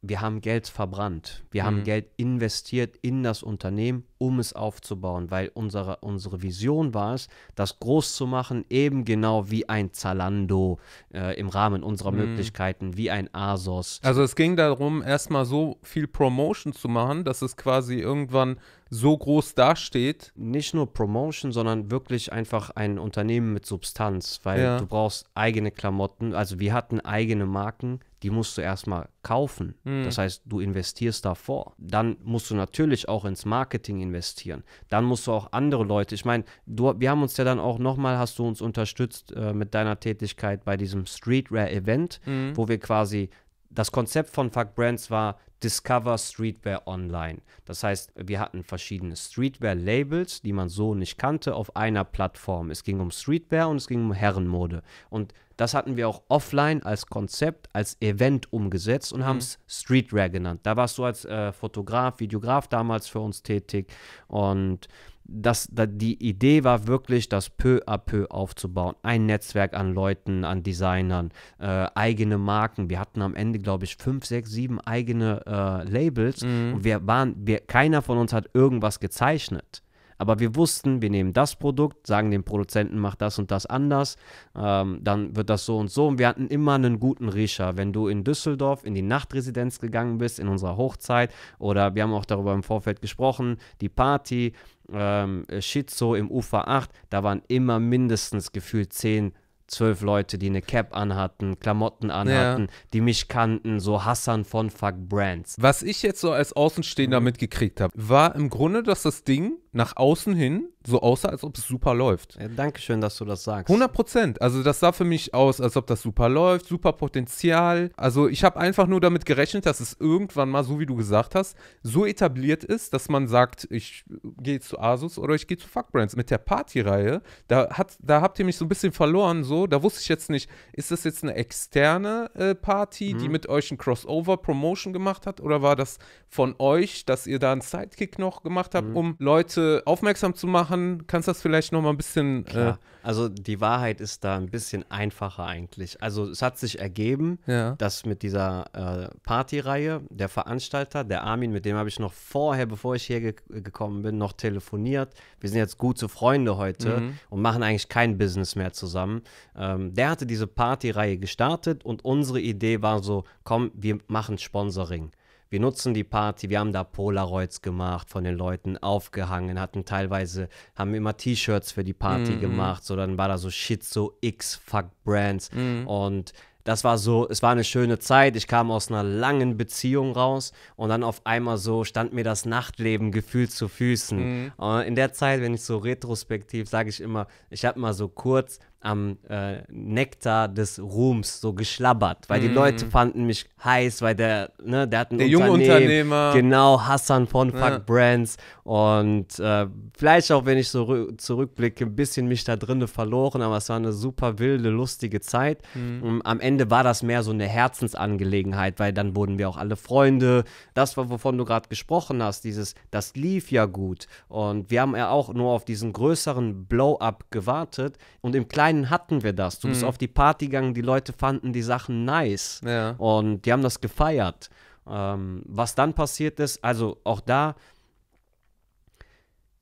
wir haben Geld verbrannt. Wir mhm. haben Geld investiert in das Unternehmen, um es aufzubauen, weil unsere, unsere Vision war es, das groß zu machen, eben genau wie ein Zalando äh, im Rahmen unserer mhm. Möglichkeiten, wie ein Asos. Also
es ging darum, erstmal so viel Promotion zu machen, dass es quasi irgendwann so
groß dasteht. Nicht nur Promotion, sondern wirklich einfach ein Unternehmen mit Substanz, weil ja. du brauchst eigene Klamotten. Also wir hatten eigene Marken die musst du erstmal kaufen. Mhm. Das heißt, du investierst davor. Dann musst du natürlich auch ins Marketing investieren. Dann musst du auch andere Leute, ich meine, wir haben uns ja dann auch nochmal, hast du uns unterstützt äh, mit deiner Tätigkeit bei diesem Streetwear-Event, mhm. wo wir quasi das Konzept von Fuck Brands war Discover Streetwear Online. Das heißt, wir hatten verschiedene Streetwear-Labels, die man so nicht kannte, auf einer Plattform. Es ging um Streetwear und es ging um Herrenmode. Und das hatten wir auch offline als Konzept, als Event umgesetzt und mhm. haben es Streetwear genannt. Da warst du als äh, Fotograf, Videograf damals für uns tätig und das, die Idee war wirklich, das peu à peu aufzubauen. Ein Netzwerk an Leuten, an Designern, äh, eigene Marken. Wir hatten am Ende, glaube ich, fünf, sechs, sieben eigene äh, Labels. Mhm. Und wir waren, wir, keiner von uns hat irgendwas gezeichnet. Aber wir wussten, wir nehmen das Produkt, sagen dem Produzenten, mach das und das anders, ähm, dann wird das so und so. Und wir hatten immer einen guten Riecher. Wenn du in Düsseldorf in die Nachtresidenz gegangen bist, in unserer Hochzeit, oder wir haben auch darüber im Vorfeld gesprochen, die Party, ähm, Schizo im Ufer 8, da waren immer mindestens gefühlt 10 zwölf Leute, die eine Cap anhatten, Klamotten anhatten, ja. die mich kannten, so Hassan von Fuck Brands. Was ich jetzt so als Außenstehender mitgekriegt habe, war im Grunde, dass
das Ding nach außen hin so aussah, als ob es super läuft. Ja, Dankeschön, dass du das sagst. 100 Prozent. Also das sah für mich aus, als ob das super läuft, super Potenzial. Also ich habe einfach nur damit gerechnet, dass es irgendwann mal, so wie du gesagt hast, so etabliert ist, dass man sagt, ich gehe zu Asus oder ich gehe zu Fuckbrands. Mit der Partyreihe, da, hat, da habt ihr mich so ein bisschen verloren. So, da wusste ich jetzt nicht, ist das jetzt eine externe äh, Party, mhm. die mit euch ein Crossover-Promotion gemacht hat oder war das von euch, dass ihr da einen Sidekick noch gemacht habt, mhm. um
Leute aufmerksam zu machen? machen? Kannst du das vielleicht noch mal ein bisschen. Äh also die Wahrheit ist da ein bisschen einfacher eigentlich. Also es hat sich ergeben, ja. dass mit dieser äh, Partyreihe der Veranstalter, der Armin, mit dem habe ich noch vorher, bevor ich hier ge äh, gekommen bin, noch telefoniert. Wir sind jetzt gute Freunde heute mhm. und machen eigentlich kein Business mehr zusammen. Ähm, der hatte diese Partyreihe gestartet und unsere Idee war so, komm, wir machen Sponsoring. Wir nutzen die Party, wir haben da Polaroids gemacht, von den Leuten aufgehangen, hatten teilweise, haben immer T-Shirts für die Party mhm. mhm. gemacht, so dann war da so Shit, so X, Fuck Brands mhm. und das war so, es war eine schöne Zeit. Ich kam aus einer langen Beziehung raus und dann auf einmal so stand mir das Nachtleben gefühlt zu Füßen. Mhm. Äh, in der Zeit, wenn ich so retrospektiv, sage ich immer, ich habe mal so kurz am äh, Nektar des Ruhms so geschlabbert, weil mm. die mhm. Leute fanden mich heiß, weil der, ne, der hat ein der Unternehmen, Unternehmer. genau, Hassan von ja. Fuck Brands und äh, vielleicht auch, wenn ich so zurückblicke, ein bisschen mich da drinne verloren, aber es war eine super wilde, lustige Zeit mm. am Ende war das mehr so eine Herzensangelegenheit, weil dann wurden wir auch alle Freunde, das, war wovon du gerade gesprochen hast, dieses, das lief ja gut und wir haben ja auch nur auf diesen größeren Blow-Up gewartet und im kleinen Kleinen hatten wir das. Du mhm. bist auf die Party gegangen, die Leute fanden die Sachen nice. Ja. Und die haben das gefeiert. Ähm, was dann passiert ist, also auch da,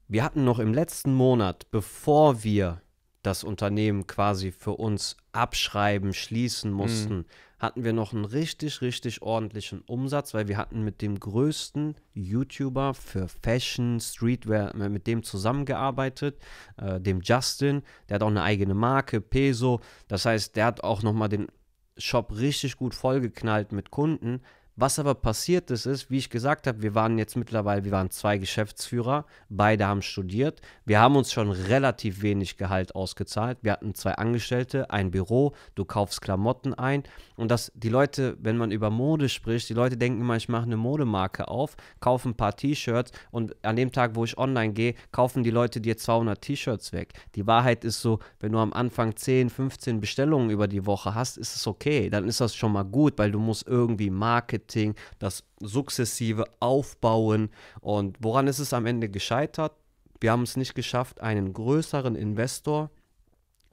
wir hatten noch im letzten Monat, bevor wir das Unternehmen quasi für uns abschreiben, schließen mhm. mussten, mhm hatten wir noch einen richtig, richtig ordentlichen Umsatz, weil wir hatten mit dem größten YouTuber für Fashion, Streetwear, äh, mit dem zusammengearbeitet, äh, dem Justin. Der hat auch eine eigene Marke, Peso. Das heißt, der hat auch nochmal den Shop richtig gut vollgeknallt mit Kunden. Was aber passiert ist, ist, wie ich gesagt habe, wir waren jetzt mittlerweile, wir waren zwei Geschäftsführer, beide haben studiert, wir haben uns schon relativ wenig Gehalt ausgezahlt, wir hatten zwei Angestellte, ein Büro, du kaufst Klamotten ein und dass die Leute, wenn man über Mode spricht, die Leute denken immer, ich mache eine Modemarke auf, kaufe ein paar T-Shirts und an dem Tag, wo ich online gehe, kaufen die Leute dir 200 T-Shirts weg. Die Wahrheit ist so, wenn du am Anfang 10, 15 Bestellungen über die Woche hast, ist es okay, dann ist das schon mal gut, weil du musst irgendwie Marketing Marketing, das sukzessive Aufbauen. Und woran ist es am Ende gescheitert? Wir haben es nicht geschafft, einen größeren Investor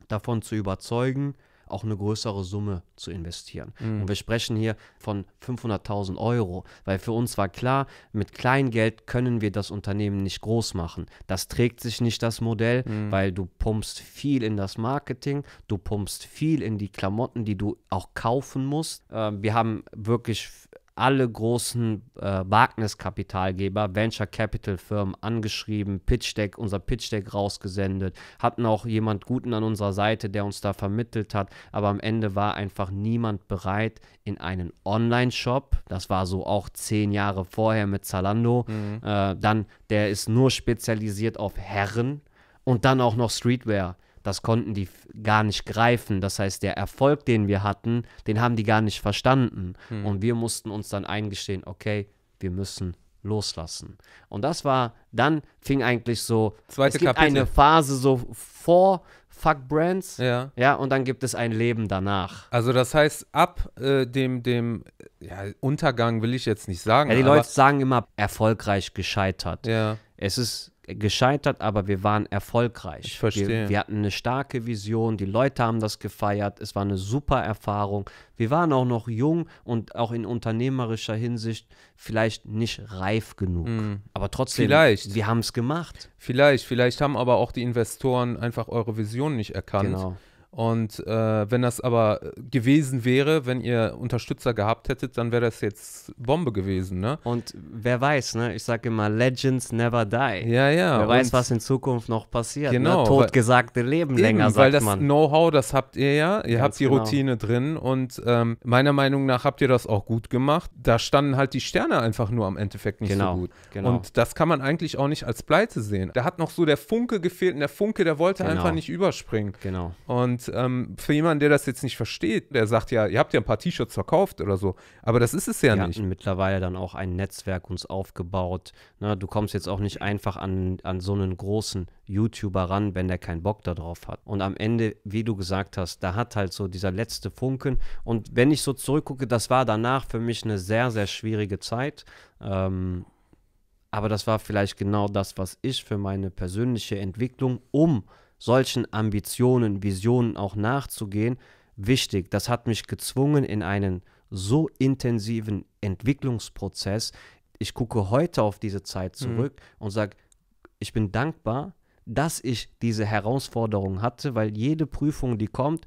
davon zu überzeugen, auch eine größere Summe zu investieren. Mhm. Und wir sprechen hier von 500.000 Euro, weil für uns war klar, mit Kleingeld können wir das Unternehmen nicht groß machen. Das trägt sich nicht das Modell, mhm. weil du pumpst viel in das Marketing, du pumpst viel in die Klamotten, die du auch kaufen musst. Äh, wir haben wirklich alle großen äh, Wagniskapitalgeber, Venture Capital Firmen angeschrieben, Pitch Deck, unser Pitch Deck rausgesendet, hatten auch jemand Guten an unserer Seite, der uns da vermittelt hat, aber am Ende war einfach niemand bereit in einen Online-Shop, das war so auch zehn Jahre vorher mit Zalando, mhm. äh, dann der ist nur spezialisiert auf Herren und dann auch noch Streetwear das konnten die gar nicht greifen. Das heißt, der Erfolg, den wir hatten, den haben die gar nicht verstanden. Hm. Und wir mussten uns dann eingestehen, okay, wir müssen loslassen. Und das war, dann fing eigentlich so, es gibt eine Phase so vor Fuck Brands, ja. ja,
und dann gibt es ein Leben danach. Also das heißt, ab äh, dem, dem ja,
Untergang will ich jetzt nicht sagen. Ja, die Leute sagen immer, erfolgreich gescheitert. Ja. Es ist gescheitert, aber wir waren erfolgreich. Ich verstehe. Wir, wir, hatten eine starke Vision, die Leute haben das gefeiert, es war eine super Erfahrung. Wir waren auch noch jung und auch in unternehmerischer Hinsicht vielleicht nicht reif genug. Mhm. Aber trotzdem, vielleicht. wir haben es
gemacht. Vielleicht, vielleicht haben aber auch die Investoren einfach eure Vision nicht erkannt. Genau und äh, wenn das aber äh, gewesen wäre, wenn ihr Unterstützer gehabt hättet, dann wäre das
jetzt Bombe gewesen, ne? Und wer weiß, ne? Ich sage immer, Legends never die. Ja, ja. Wer weiß, was in Zukunft noch passiert. Ne? Genau. Ne? Totgesagte Leben eben, länger, sagt Weil das
Know-how, das habt ihr ja. Ihr Ganz habt die genau. Routine drin und ähm, meiner Meinung nach habt ihr das auch gut gemacht. Da standen halt die Sterne einfach nur am Endeffekt nicht genau, so gut. Genau. Und das kann man eigentlich auch nicht als Pleite sehen. Da hat noch so der Funke gefehlt und der Funke, der wollte genau. einfach nicht überspringen. Genau. Und ähm, für jemanden, der das jetzt nicht versteht, der sagt ja, ihr habt ja ein paar T-Shirts verkauft oder so. Aber das ist es ja Wir nicht. Wir
hatten mittlerweile dann auch ein Netzwerk uns aufgebaut. Na, ne, du kommst jetzt auch nicht einfach an, an so einen großen YouTuber ran, wenn der keinen Bock darauf hat. Und am Ende, wie du gesagt hast, da hat halt so dieser letzte Funken. Und wenn ich so zurückgucke, das war danach für mich eine sehr, sehr schwierige Zeit. Ähm, aber das war vielleicht genau das, was ich für meine persönliche Entwicklung, um solchen Ambitionen, Visionen auch nachzugehen, wichtig. Das hat mich gezwungen in einen so intensiven Entwicklungsprozess. Ich gucke heute auf diese Zeit mhm. zurück mhm. und sage, ich bin dankbar, dass ich diese Herausforderung hatte, weil jede Prüfung, die kommt,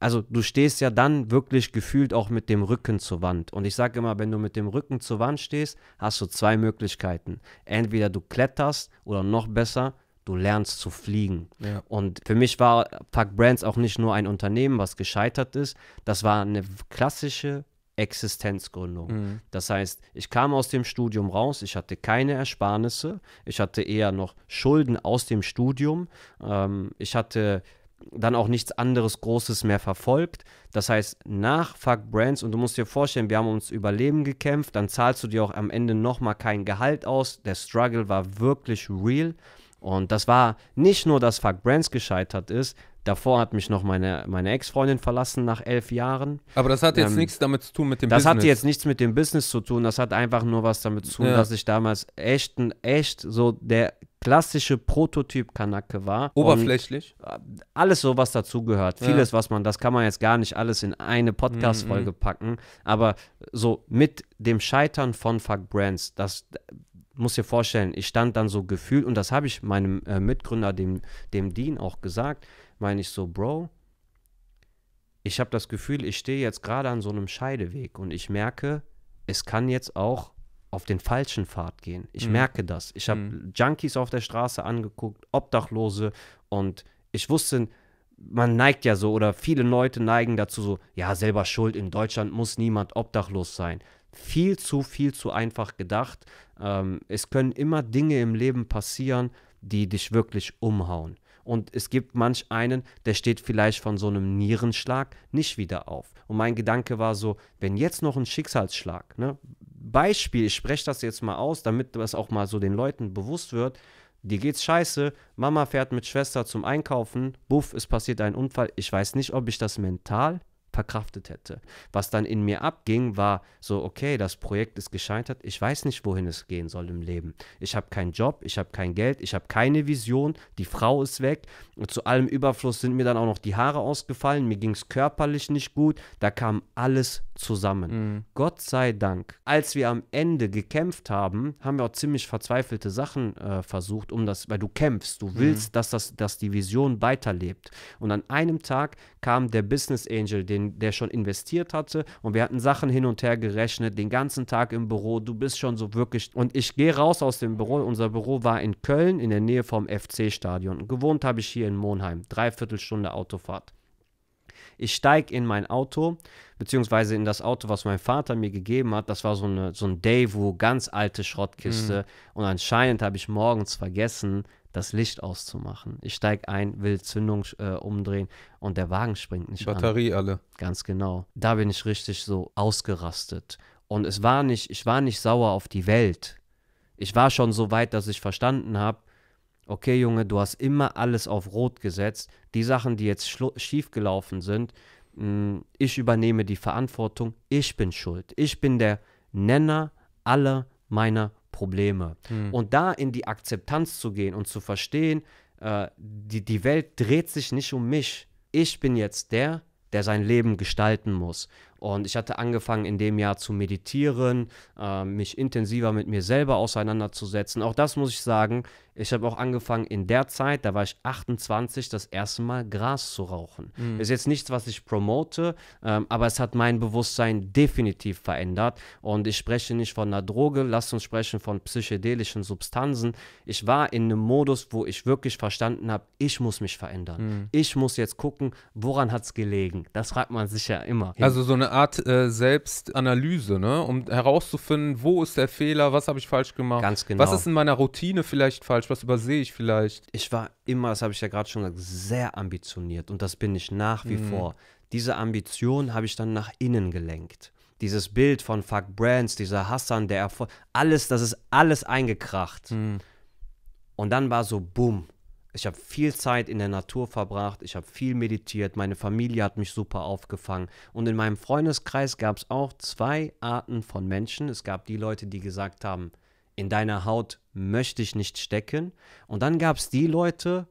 also du stehst ja dann wirklich gefühlt auch mit dem Rücken zur Wand. Und ich sage immer, wenn du mit dem Rücken zur Wand stehst, hast du zwei Möglichkeiten. Entweder du kletterst oder noch besser, du lernst zu fliegen. Ja. Und für mich war Pack Brands auch nicht nur ein Unternehmen, was gescheitert ist, das war eine klassische Existenzgründung. Mhm. Das heißt, ich kam aus dem Studium raus, ich hatte keine Ersparnisse, ich hatte eher noch Schulden aus dem Studium, ähm, ich hatte dann auch nichts anderes Großes mehr verfolgt. Das heißt, nach Fuck Brands, und du musst dir vorstellen, wir haben uns Überleben gekämpft, dann zahlst du dir auch am Ende nochmal kein Gehalt aus. Der Struggle war wirklich real. Und das war nicht nur, dass Fuck Brands gescheitert ist, Davor hat mich noch meine, meine Ex-Freundin verlassen nach elf Jahren. Aber das hat jetzt ähm, nichts damit zu tun mit dem das Business. Das hat jetzt nichts mit dem Business zu tun. Das hat einfach nur was damit zu tun, ja. dass ich damals echt, echt so der klassische Prototyp-Kanacke war. Oberflächlich? Und alles so, was dazugehört. Ja. Vieles, was man, das kann man jetzt gar nicht alles in eine Podcast-Folge mm -mm. packen. Aber so mit dem Scheitern von Fuck Brands, das muss dir vorstellen, ich stand dann so gefühlt und das habe ich meinem äh, Mitgründer, dem, dem Dean, auch gesagt. Meine ich so, Bro, ich habe das Gefühl, ich stehe jetzt gerade an so einem Scheideweg und ich merke, es kann jetzt auch auf den falschen Pfad gehen. Ich mhm. merke das. Ich habe mhm. Junkies auf der Straße angeguckt, Obdachlose und ich wusste, man neigt ja so oder viele Leute neigen dazu so, ja, selber schuld, in Deutschland muss niemand obdachlos sein viel zu, viel zu einfach gedacht. Ähm, es können immer Dinge im Leben passieren, die dich wirklich umhauen. Und es gibt manch einen, der steht vielleicht von so einem Nierenschlag nicht wieder auf. Und mein Gedanke war so, wenn jetzt noch ein Schicksalsschlag, ne? Beispiel, ich spreche das jetzt mal aus, damit das auch mal so den Leuten bewusst wird, dir geht's scheiße, Mama fährt mit Schwester zum Einkaufen, buff, es passiert ein Unfall. Ich weiß nicht, ob ich das mental verkraftet hätte. Was dann in mir abging, war so, okay, das Projekt ist gescheitert, ich weiß nicht, wohin es gehen soll im Leben. Ich habe keinen Job, ich habe kein Geld, ich habe keine Vision, die Frau ist weg und zu allem Überfluss sind mir dann auch noch die Haare ausgefallen, mir ging es körperlich nicht gut, da kam alles zusammen. Mhm. Gott sei Dank. Als wir am Ende gekämpft haben, haben wir auch ziemlich verzweifelte Sachen äh, versucht, um das, weil du kämpfst, du mhm. willst, mhm. dass, das, dass die Vision weiterlebt. Und an einem Tag kam der Business Angel, den, der schon investiert hatte, und wir hatten Sachen hin und her gerechnet, den ganzen Tag im Büro, du bist schon so wirklich. Und ich gehe raus aus dem Büro, unser Büro war in Köln in der Nähe vom FC-Stadion. Gewohnt habe ich hier in Monheim, dreiviertel Stunde Autofahrt. Ich steige in mein Auto, beziehungsweise in das Auto, was mein Vater mir gegeben hat. Das war so, eine, so ein Daewoo, ganz alte Schrottkiste. Mhm. Und anscheinend habe ich morgens vergessen, das Licht auszumachen. Ich steige ein, will Zündung äh, umdrehen und der Wagen springt nicht Batterie an. alle. Ganz genau. Da bin ich richtig so ausgerastet. Und es war nicht, ich war nicht sauer auf die Welt. Ich war schon so weit, dass ich verstanden habe, okay Junge, du hast immer alles auf Rot gesetzt, die Sachen, die jetzt schiefgelaufen sind, mh, hm, ich übernehme die Verantwortung, ich bin schuld, ich bin der Nenner aller meiner Probleme. Mhm. Und da in die Akzeptanz zu gehen und zu verstehen, äh, die, die Welt dreht sich nicht um mich, ich bin jetzt der, der sein Leben gestalten muss. Und ich hatte angefangen, in dem Jahr zu meditieren, äh, mich intensiver mit mir selber auseinanderzusetzen. Auch das muss ich sagen, ich habe auch angefangen in der Zeit, da war ich 28, das erste Mal Gras zu rauchen. Mhm. Ist jetzt nichts, was ich promote, ähm, aber es hat mein Bewusstsein definitiv verändert. Und ich spreche nicht von einer Droge, lasst uns sprechen von psychedelischen Substanzen. Ich war in einem Modus, wo ich wirklich verstanden habe, ich muss mich verändern. Mhm. Ich muss jetzt gucken, woran hat es gelegen. Das fragt man sich ja immer. Also
so eine Art äh, Selbstanalyse, ne? um herauszufinden, wo ist der Fehler, was habe ich falsch gemacht, Ganz genau. was ist in meiner Routine vielleicht falsch falsch, was übersehe
ich vielleicht? Ich war immer, das habe ich ja gerade schon gesagt, sehr ambitioniert und das bin ich nach wie mhm. vor. Diese Ambition habe ich dann nach innen gelenkt. Dieses Bild von Fuck Brands, dieser Hassan, der Erfolg, alles, das ist alles eingekracht. Mhm. Und dann war so, boom. ich habe viel Zeit in der Natur verbracht, ich habe viel meditiert, meine Familie hat mich super aufgefangen. Und in meinem Freundeskreis gab es auch zwei Arten von Menschen. Es gab die Leute, die gesagt haben, in deiner Haut möchte ich nicht stecken. Und dann gab es die Leute,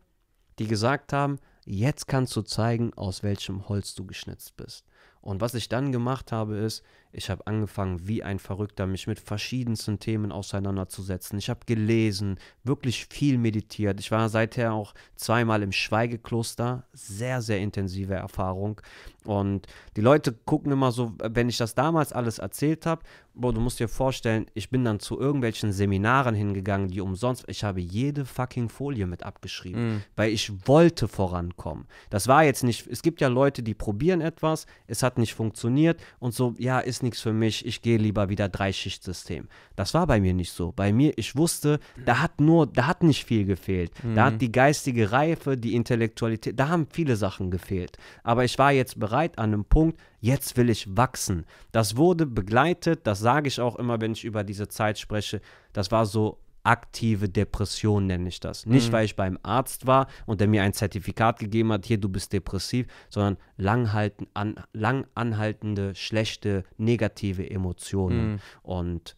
die gesagt haben, jetzt kannst du zeigen, aus welchem Holz du geschnitzt bist. Und was ich dann gemacht habe, ist, ich habe angefangen, wie ein Verrückter, mich mit verschiedensten Themen auseinanderzusetzen. Ich habe gelesen, wirklich viel meditiert. Ich war seither auch zweimal im Schweigekloster. Sehr, sehr intensive Erfahrung. Und die Leute gucken immer so, wenn ich das damals alles erzählt habe, du musst dir vorstellen, ich bin dann zu irgendwelchen Seminaren hingegangen, die umsonst, ich habe jede fucking Folie mit abgeschrieben, mm. weil ich wollte vorankommen. Das war jetzt nicht, es gibt ja Leute, die probieren etwas, es hat nicht funktioniert und so, ja, ist nichts für mich, ich gehe lieber wieder Dreischichtsystem. Das war bei mir nicht so. Bei mir, ich wusste, da hat nur, da hat nicht viel gefehlt. Mhm. Da hat mhm. die geistige Reife, die Intellektualität, da haben viele Sachen gefehlt. Aber ich war jetzt bereit an einem Punkt, jetzt will ich wachsen. Das wurde begleitet, das sage ich auch immer, wenn ich über diese Zeit spreche. Das war so aktive Depression nenne ich das. Nicht, mhm. weil ich beim Arzt war und der mir ein Zertifikat gegeben hat, hier, du bist depressiv, sondern lang, an, lang anhaltende, schlechte, negative Emotionen. Mhm. Und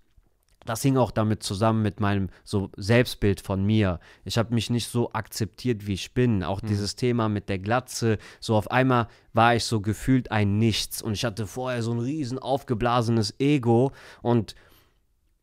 das hing auch damit zusammen mit meinem so Selbstbild von mir. Ich habe mich nicht so akzeptiert, wie ich bin. Auch mhm. dieses Thema mit der Glatze. So auf einmal war ich so gefühlt ein Nichts und ich hatte vorher so ein riesen aufgeblasenes Ego und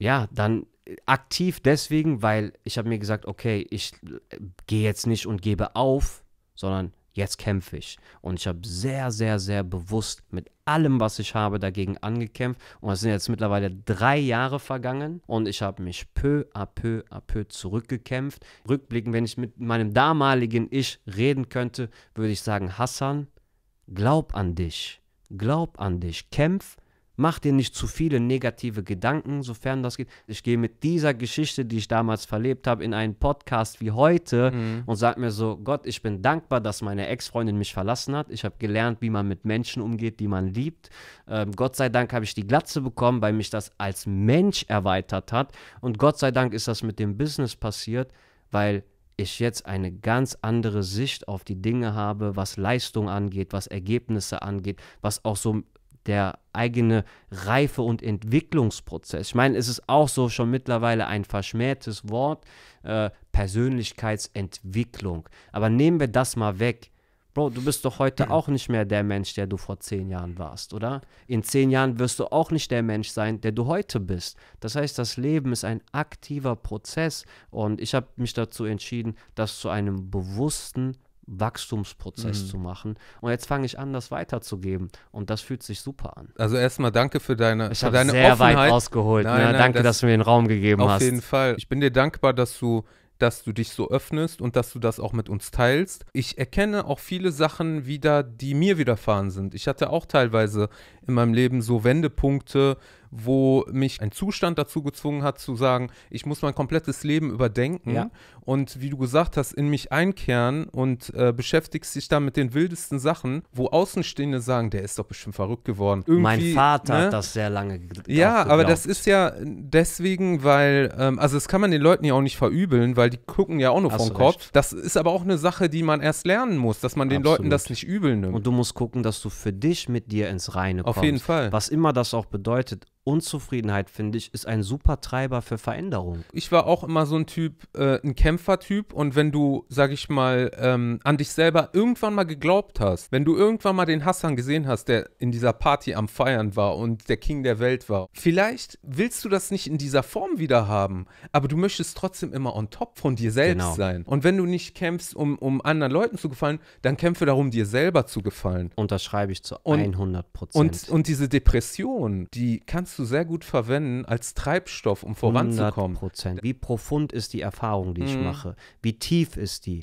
ja, dann aktiv deswegen, weil ich habe mir gesagt, okay, ich äh, gehe jetzt nicht und gebe auf, sondern jetzt kämpfe ich. Und ich habe sehr, sehr, sehr bewusst mit allem, was ich habe, dagegen angekämpft. Und es sind jetzt mittlerweile drei Jahre vergangen und ich habe mich peu à peu à peu zurückgekämpft. Rückblickend, wenn ich mit meinem damaligen Ich reden könnte, würde ich sagen, Hassan, glaub an dich. Glaub an dich, kämpf Mach dir nicht zu viele negative Gedanken, sofern das geht. Ich gehe mit dieser Geschichte, die ich damals verlebt habe, in einen Podcast wie heute mhm. und sage mir so: Gott, ich bin dankbar, dass meine Ex-Freundin mich verlassen hat. Ich habe gelernt, wie man mit Menschen umgeht, die man liebt. Ähm, Gott sei Dank habe ich die Glatze bekommen, weil mich das als Mensch erweitert hat. Und Gott sei Dank ist das mit dem Business passiert, weil ich jetzt eine ganz andere Sicht auf die Dinge habe, was Leistung angeht, was Ergebnisse angeht, was auch so der eigene Reife- und Entwicklungsprozess. Ich meine, es ist auch so schon mittlerweile ein verschmähtes Wort, äh, Persönlichkeitsentwicklung. Aber nehmen wir das mal weg. Bro, du bist doch heute auch nicht mehr der Mensch, der du vor zehn Jahren warst, oder? In zehn Jahren wirst du auch nicht der Mensch sein, der du heute bist. Das heißt, das Leben ist ein aktiver Prozess und ich habe mich dazu entschieden, das zu einem bewussten Wachstumsprozess mhm. zu machen. Und jetzt fange ich an, das weiterzugeben. Und das fühlt sich super an.
Also erstmal danke für deine Ich habe sehr Offenheit. weit rausgeholt. Nein, ne? nein, danke, das, dass du mir den Raum gegeben auf hast. Auf jeden Fall. Ich bin dir dankbar, dass du dass du dich so öffnest und dass du das auch mit uns teilst. Ich erkenne auch viele Sachen wieder, die mir widerfahren sind. Ich hatte auch teilweise in meinem Leben so Wendepunkte, wo mich ein Zustand dazu gezwungen hat zu sagen, ich muss mein komplettes Leben überdenken ja. und wie du gesagt hast, in mich einkehren und äh, beschäftigst dich dann mit den wildesten Sachen, wo Außenstehende sagen, der ist doch bestimmt verrückt geworden. Irgendwie, mein Vater ne? hat das sehr lange Ja, aber das ist ja deswegen, weil, ähm, also das kann man den Leuten ja auch nicht verübeln, weil die gucken ja auch nur vom Kopf. Recht. Das ist
aber auch eine Sache, die man erst lernen muss,
dass man den Absolut. Leuten das nicht
übel nimmt. Und du musst gucken, dass du für dich mit dir ins Reine kommst. Auf jeden Fall. Was immer das auch bedeutet. Unzufriedenheit, finde ich, ist ein super Treiber für Veränderung. Ich war auch immer so ein
Typ, äh, ein Kämpfertyp. Und wenn du, sag ich mal, ähm, an dich selber irgendwann mal geglaubt hast, wenn du irgendwann mal den Hassan gesehen hast, der in dieser Party am Feiern war und der King der Welt war, vielleicht willst du das nicht in dieser Form wieder haben, aber du möchtest trotzdem immer on top von dir selbst genau. sein. Und wenn du nicht kämpfst, um, um anderen Leuten zu gefallen, dann kämpfe darum, dir selber zu gefallen.
Unterschreibe ich zu 100 Prozent. Und, und
diese Depression, die kannst kannst du sehr gut verwenden
als Treibstoff, um voranzukommen. 100%. Wie profund ist die Erfahrung, die ich mhm. mache? Wie tief ist die?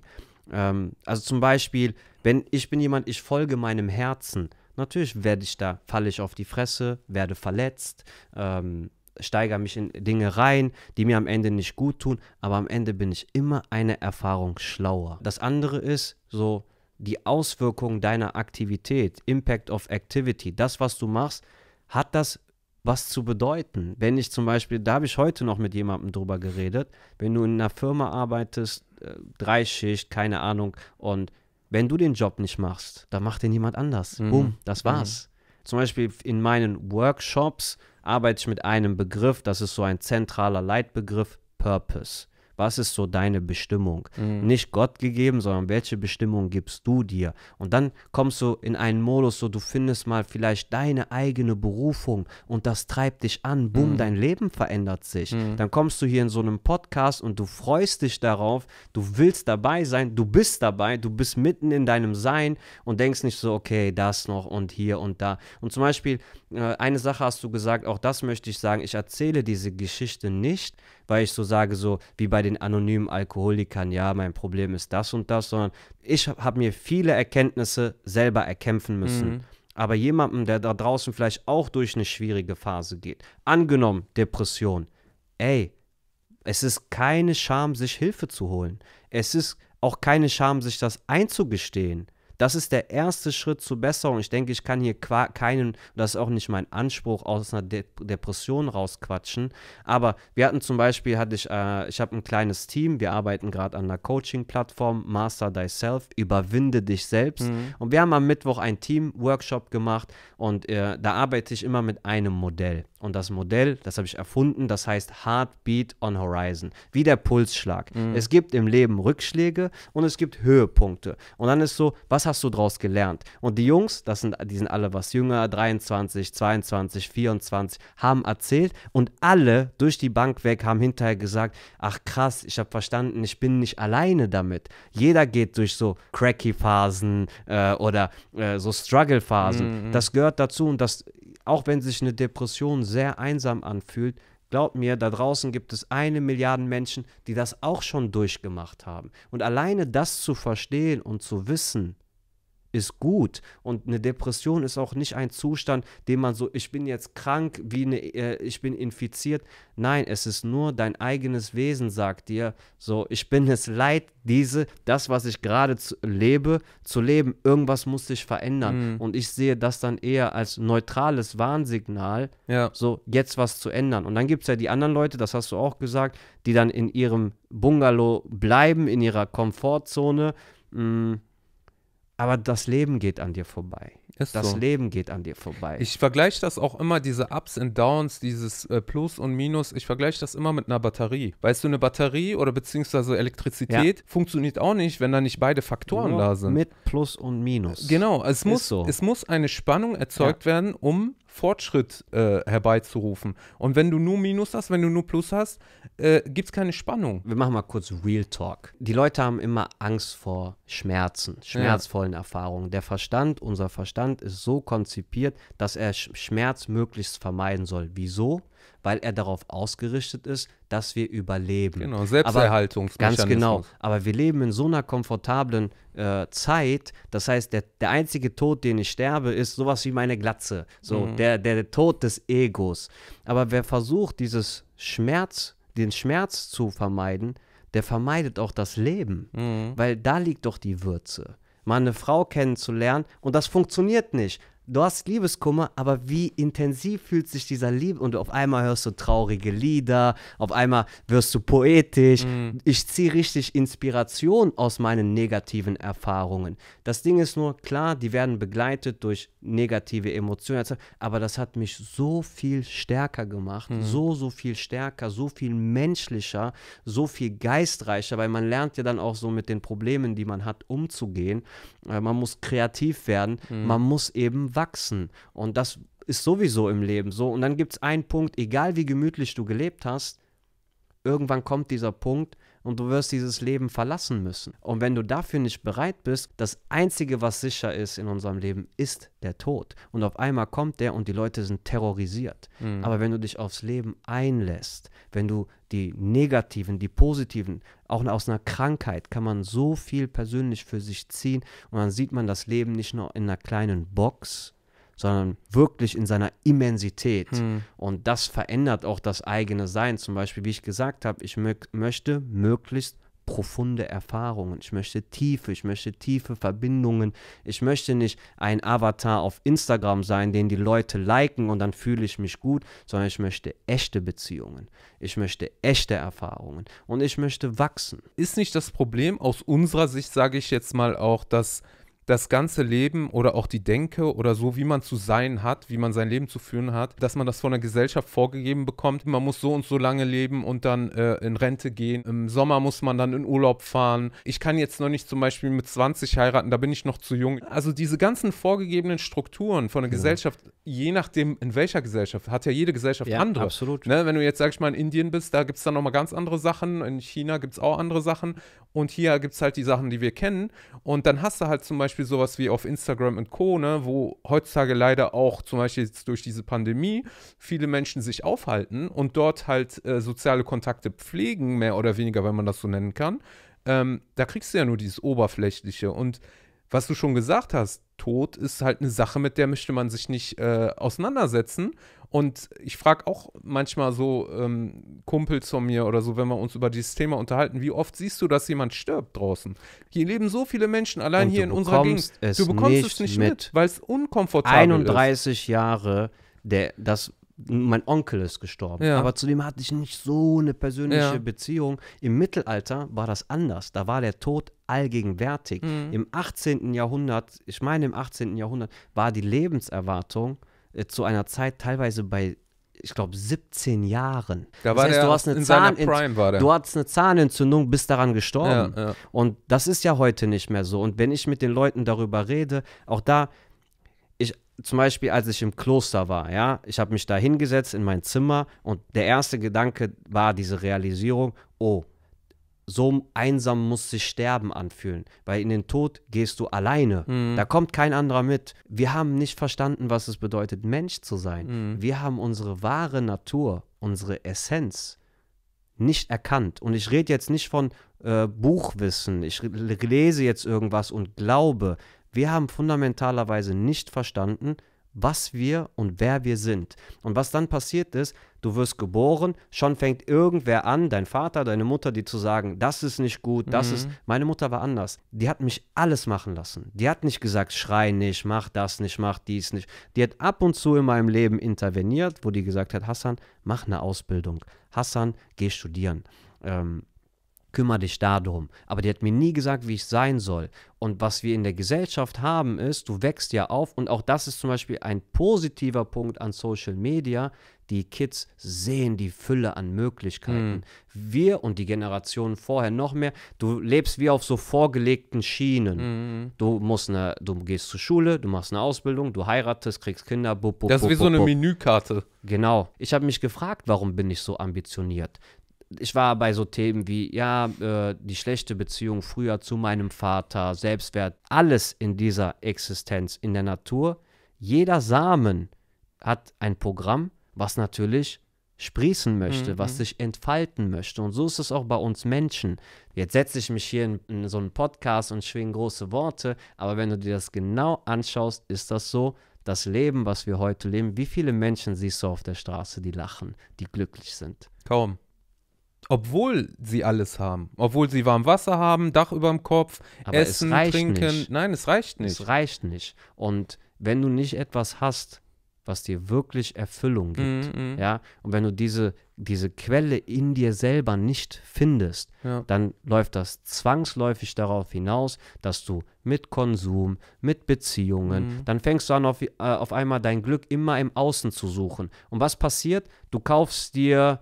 Ähm, also zum Beispiel, wenn ich bin jemand, ich folge meinem Herzen. Natürlich werde ich da, falle ich auf die Fresse, werde verletzt, ähm, steigere mich in Dinge rein, die mir am Ende nicht gut tun, aber am Ende bin ich immer eine Erfahrung schlauer. Das andere ist so die Auswirkung deiner Aktivität, Impact of Activity, das, was du machst, hat das was zu bedeuten. Wenn ich zum Beispiel, da habe ich heute noch mit jemandem drüber geredet, wenn du in einer Firma arbeitest, äh, Dreischicht, keine Ahnung, und wenn du den Job nicht machst, dann macht den jemand anders. Mhm. Boom, das mhm. war's. Mhm. Zum Beispiel in meinen Workshops arbeite ich mit einem Begriff, das ist so ein zentraler Leitbegriff, Purpose. Was ist so deine Bestimmung? Mhm. Nicht Gott gegeben, sondern welche Bestimmung gibst du dir? Und dann kommst du in einen Modus, so du findest mal vielleicht deine eigene Berufung und das treibt dich an. Bumm, mhm. dein Leben verändert sich. Mhm. Dann kommst du hier in so einem Podcast und du freust dich darauf, du willst dabei sein, du bist dabei, du bist mitten in deinem Sein und denkst nicht so, okay, das noch und hier und da. Und zum Beispiel, äh, eine Sache hast du gesagt, auch das möchte ich sagen. Ich erzähle diese Geschichte nicht, weil ich so sage, so wie bei den anonymen Alkoholikern, ja, mein Problem ist das und das, sondern ich habe mir viele Erkenntnisse selber erkämpfen müssen. Mhm. Aber jemandem, der da draußen vielleicht auch durch eine schwierige Phase geht, angenommen Depression, ey, es ist keine Scham, sich Hilfe zu holen. Es ist auch keine Scham, sich das einzugestehen. Das ist der erste Schritt zur Besserung. Ich denke, ich kann hier keinen, das ist auch nicht mein Anspruch, aus einer De Depression rausquatschen. Aber wir hatten zum Beispiel, hatte ich, äh, ich habe ein kleines Team, wir arbeiten gerade an einer Coaching-Plattform, Master Thyself, überwinde dich selbst. Mhm. Und wir haben am Mittwoch ein Team-Workshop gemacht und äh, da arbeite ich immer mit einem Modell. Und das Modell, das habe ich erfunden, das heißt Heartbeat on Horizon, wie der Pulsschlag. Mhm. Es gibt im Leben Rückschläge und es gibt Höhepunkte. Und dann ist so, was hast du daraus gelernt? Und die Jungs, das sind, die sind alle was jünger, 23, 22, 24, haben erzählt und alle durch die Bank weg haben hinterher gesagt, ach krass, ich habe verstanden, ich bin nicht alleine damit. Jeder geht durch so cracky Phasen äh, oder äh, so Struggle Phasen. Mhm, mhm. Das gehört dazu und das auch wenn sich eine Depression sehr einsam anfühlt, Glaubt mir, da draußen gibt es eine Milliarde Menschen, die das auch schon durchgemacht haben. Und alleine das zu verstehen und zu wissen, ist gut und eine Depression ist auch nicht ein Zustand, den man so, ich bin jetzt krank, wie eine, äh, ich bin infiziert. Nein, es ist nur dein eigenes Wesen sagt dir, so, ich bin es leid, diese, das, was ich gerade lebe, zu leben. Irgendwas muss sich verändern. Mhm. Und ich sehe das dann eher als neutrales Warnsignal, ja. so jetzt was zu ändern. Und dann gibt es ja die anderen Leute, das hast du auch gesagt, die dann in ihrem Bungalow bleiben, in ihrer Komfortzone. Mh, mm, aber das Leben geht an dir vorbei. Ist das so. Leben geht an dir vorbei. Ich
vergleiche das auch immer, diese Ups und Downs, dieses äh, Plus und Minus, ich vergleiche das immer mit einer Batterie. Weißt du, eine Batterie oder beziehungsweise Elektrizität ja. funktioniert auch nicht, wenn da nicht beide Faktoren Nur da sind. Mit Plus und Minus. Genau, es, muss, so. es muss eine Spannung erzeugt ja. werden, um Fortschritt äh, herbeizurufen. Und wenn du nur
Minus hast, wenn du nur Plus hast, äh, gibt es keine Spannung. Wir machen mal kurz Real Talk. Die Leute haben immer Angst vor Schmerzen, schmerzvollen ja. Erfahrungen. Der Verstand, unser Verstand, Verstand ist so konzipiert, dass er Schmerz möglichst vermeiden soll. Wieso? Weil er darauf ausgerichtet ist, dass wir überleben. Genau, Selbsterhaltung. ganz genau. Aber wir leben in so einer komfortablen äh, Zeit. Das heißt, der, der einzige Tod, den ich sterbe, ist sowas wie meine Glatze. So, mhm. der, der, der Tod des Egos. Aber wer versucht, dieses Schmerz, den Schmerz zu vermeiden, der vermeidet auch das Leben. Mhm. Weil da liegt doch die Würze mal eine Frau kennenzulernen und das funktioniert nicht du hast Liebeskummer, aber wie intensiv fühlt sich dieser Liebe und auf einmal hörst du traurige Lieder, auf einmal wirst du poetisch. Mm. Ich ziehe richtig Inspiration aus meinen negativen Erfahrungen. Das Ding ist nur, klar, die werden begleitet durch negative Emotionen, aber das hat mich so viel stärker gemacht, mm. so, so viel stärker, so viel menschlicher, so viel geistreicher, weil man lernt ja dann auch so mit den Problemen, die man hat, umzugehen. Äh, man muss kreativ werden, mm. man muss eben wachsen. Und das ist sowieso im Leben so. Und dann gibt es einen Punkt, egal wie gemütlich du gelebt hast, irgendwann kommt dieser Punkt und du wirst dieses Leben verlassen müssen. Und wenn du dafür nicht bereit bist, das Einzige, was sicher ist in unserem Leben, ist der Tod. Und auf einmal kommt der und die Leute sind terrorisiert. Mhm. Aber wenn du dich aufs Leben einlässt, wenn du die negativen, die positiven, auch aus einer Krankheit kann man so viel persönlich für sich ziehen und dann sieht man das Leben nicht nur in einer kleinen Box, sondern wirklich in seiner Immensität. Hm. Und das verändert auch das eigene Sein. Zum Beispiel, wie ich gesagt habe, ich möchte möglichst profunde Erfahrungen. Ich möchte Tiefe, ich möchte tiefe Verbindungen. Ich möchte nicht ein Avatar auf Instagram sein, den die Leute liken und dann fühle ich mich gut, sondern ich möchte echte Beziehungen. Ich möchte echte Erfahrungen und ich möchte wachsen. Ist nicht das Problem
aus unserer Sicht, sage ich jetzt mal auch, dass das ganze Leben oder auch die Denke oder so, wie man zu sein hat, wie man sein Leben zu führen hat, dass man das von der Gesellschaft vorgegeben bekommt. Man muss so und so lange leben und dann äh, in Rente gehen. Im Sommer muss man dann in Urlaub fahren. Ich kann jetzt noch nicht zum Beispiel mit 20 heiraten, da bin ich noch zu jung. Also diese ganzen vorgegebenen Strukturen von der ja. Gesellschaft, je nachdem in welcher Gesellschaft, hat ja jede Gesellschaft ja, andere. Absolut. Ne, wenn du jetzt, sag ich mal, in Indien bist, da gibt es dann nochmal ganz andere Sachen. In China gibt es auch andere Sachen. Und hier gibt es halt die Sachen, die wir kennen. Und dann hast du halt zum Beispiel Beispiel sowas wie auf Instagram und Co., ne, wo heutzutage leider auch zum Beispiel jetzt durch diese Pandemie viele Menschen sich aufhalten und dort halt äh, soziale Kontakte pflegen, mehr oder weniger, wenn man das so nennen kann, ähm, da kriegst du ja nur dieses Oberflächliche. Und was du schon gesagt hast, Tod ist halt eine Sache, mit der möchte man sich nicht äh, auseinandersetzen. Und ich frage auch manchmal so ähm, Kumpels von mir oder so, wenn wir uns über dieses Thema unterhalten, wie oft siehst du, dass jemand stirbt draußen? Hier leben so viele Menschen, allein Und hier in unserer Gegend. du bekommst nicht es nicht mit, mit weil es
unkomfortabel 31 ist. 31 Jahre, der, das mein Onkel ist gestorben, ja. aber zu dem hatte ich nicht so eine persönliche ja. Beziehung. Im Mittelalter war das anders. Da war der Tod allgegenwärtig. Mhm. Im 18. Jahrhundert, ich meine im 18. Jahrhundert, war die Lebenserwartung äh, zu einer Zeit teilweise bei ich glaube, 17 Jahren. Da war das heißt, der, du hast, eine der. du hattest eine Zahnentzündung, bist daran gestorben. Ja, ja. Und das ist ja heute nicht mehr so. Und wenn ich mit den Leuten darüber rede, auch da, zum Beispiel, als ich im Kloster war, ja, ich habe mich da hingesetzt in mein Zimmer und der erste Gedanke war diese Realisierung, oh, so einsam muss sich Sterben anfühlen, weil in den Tod gehst du alleine. Mhm. Da kommt kein anderer mit. Wir haben nicht verstanden, was es bedeutet, Mensch zu sein. Mhm. Wir haben unsere wahre Natur, unsere Essenz nicht erkannt. Und ich rede jetzt nicht von äh, Buchwissen. Ich lese jetzt irgendwas und glaube. Wir haben fundamentalerweise nicht verstanden, was wir und wer wir sind. Und was dann passiert ist, du wirst geboren, schon fängt irgendwer an, dein Vater, deine Mutter, die zu sagen, das ist nicht gut, das mhm. ist. Meine Mutter war anders. Die hat mich alles machen lassen. Die hat nicht gesagt, schrei nicht, mach das nicht, mach dies nicht. Die hat ab und zu in meinem Leben interveniert, wo die gesagt hat, Hassan, mach eine Ausbildung. Hassan, geh studieren. Ähm, kümmere dich darum. Aber die hat mir nie gesagt, wie ich sein soll. Und was wir in der Gesellschaft haben, ist, du wächst ja auf. Und auch das ist zum Beispiel ein positiver Punkt an Social Media. Die Kids sehen die Fülle an Möglichkeiten. Mhm. Wir und die Generationen vorher noch mehr. Du lebst wie auf so vorgelegten Schienen. Mhm. Du musst eine, du gehst zur Schule, du machst eine Ausbildung, du heiratest, kriegst Kinder. Bub, bub, das ist bub, wie so eine Menükarte. Genau. Ich habe mich gefragt, warum bin ich so ambitioniert? ich war bei so Themen wie, ja, äh, die schlechte Beziehung früher zu meinem Vater, Selbstwert, alles in dieser Existenz in der Natur. Jeder Samen hat ein Programm, was natürlich sprießen möchte, mhm. was sich entfalten möchte. Und so ist es auch bei uns Menschen. Jetzt setze ich mich hier in, in so einen Podcast und schwinge große Worte, aber wenn du dir das genau anschaust, ist das so, das Leben, was wir heute leben, wie viele Menschen siehst du auf der Straße, die lachen, die glücklich sind? Kaum obwohl sie alles haben, obwohl sie warm Wasser haben, Dach
über dem Kopf, Aber Essen, Trinken. Nicht.
Nein, es reicht nicht. Es reicht nicht. Und wenn du nicht etwas hast, was dir wirklich Erfüllung gibt, mm, mm. ja, und wenn du diese, diese Quelle in dir selber nicht findest, ja. dann läuft das zwangsläufig darauf hinaus, dass du mit Konsum, mit Beziehungen, mm. dann fängst du an, auf, äh, auf einmal dein Glück immer im Außen zu suchen. Und was passiert? Du kaufst dir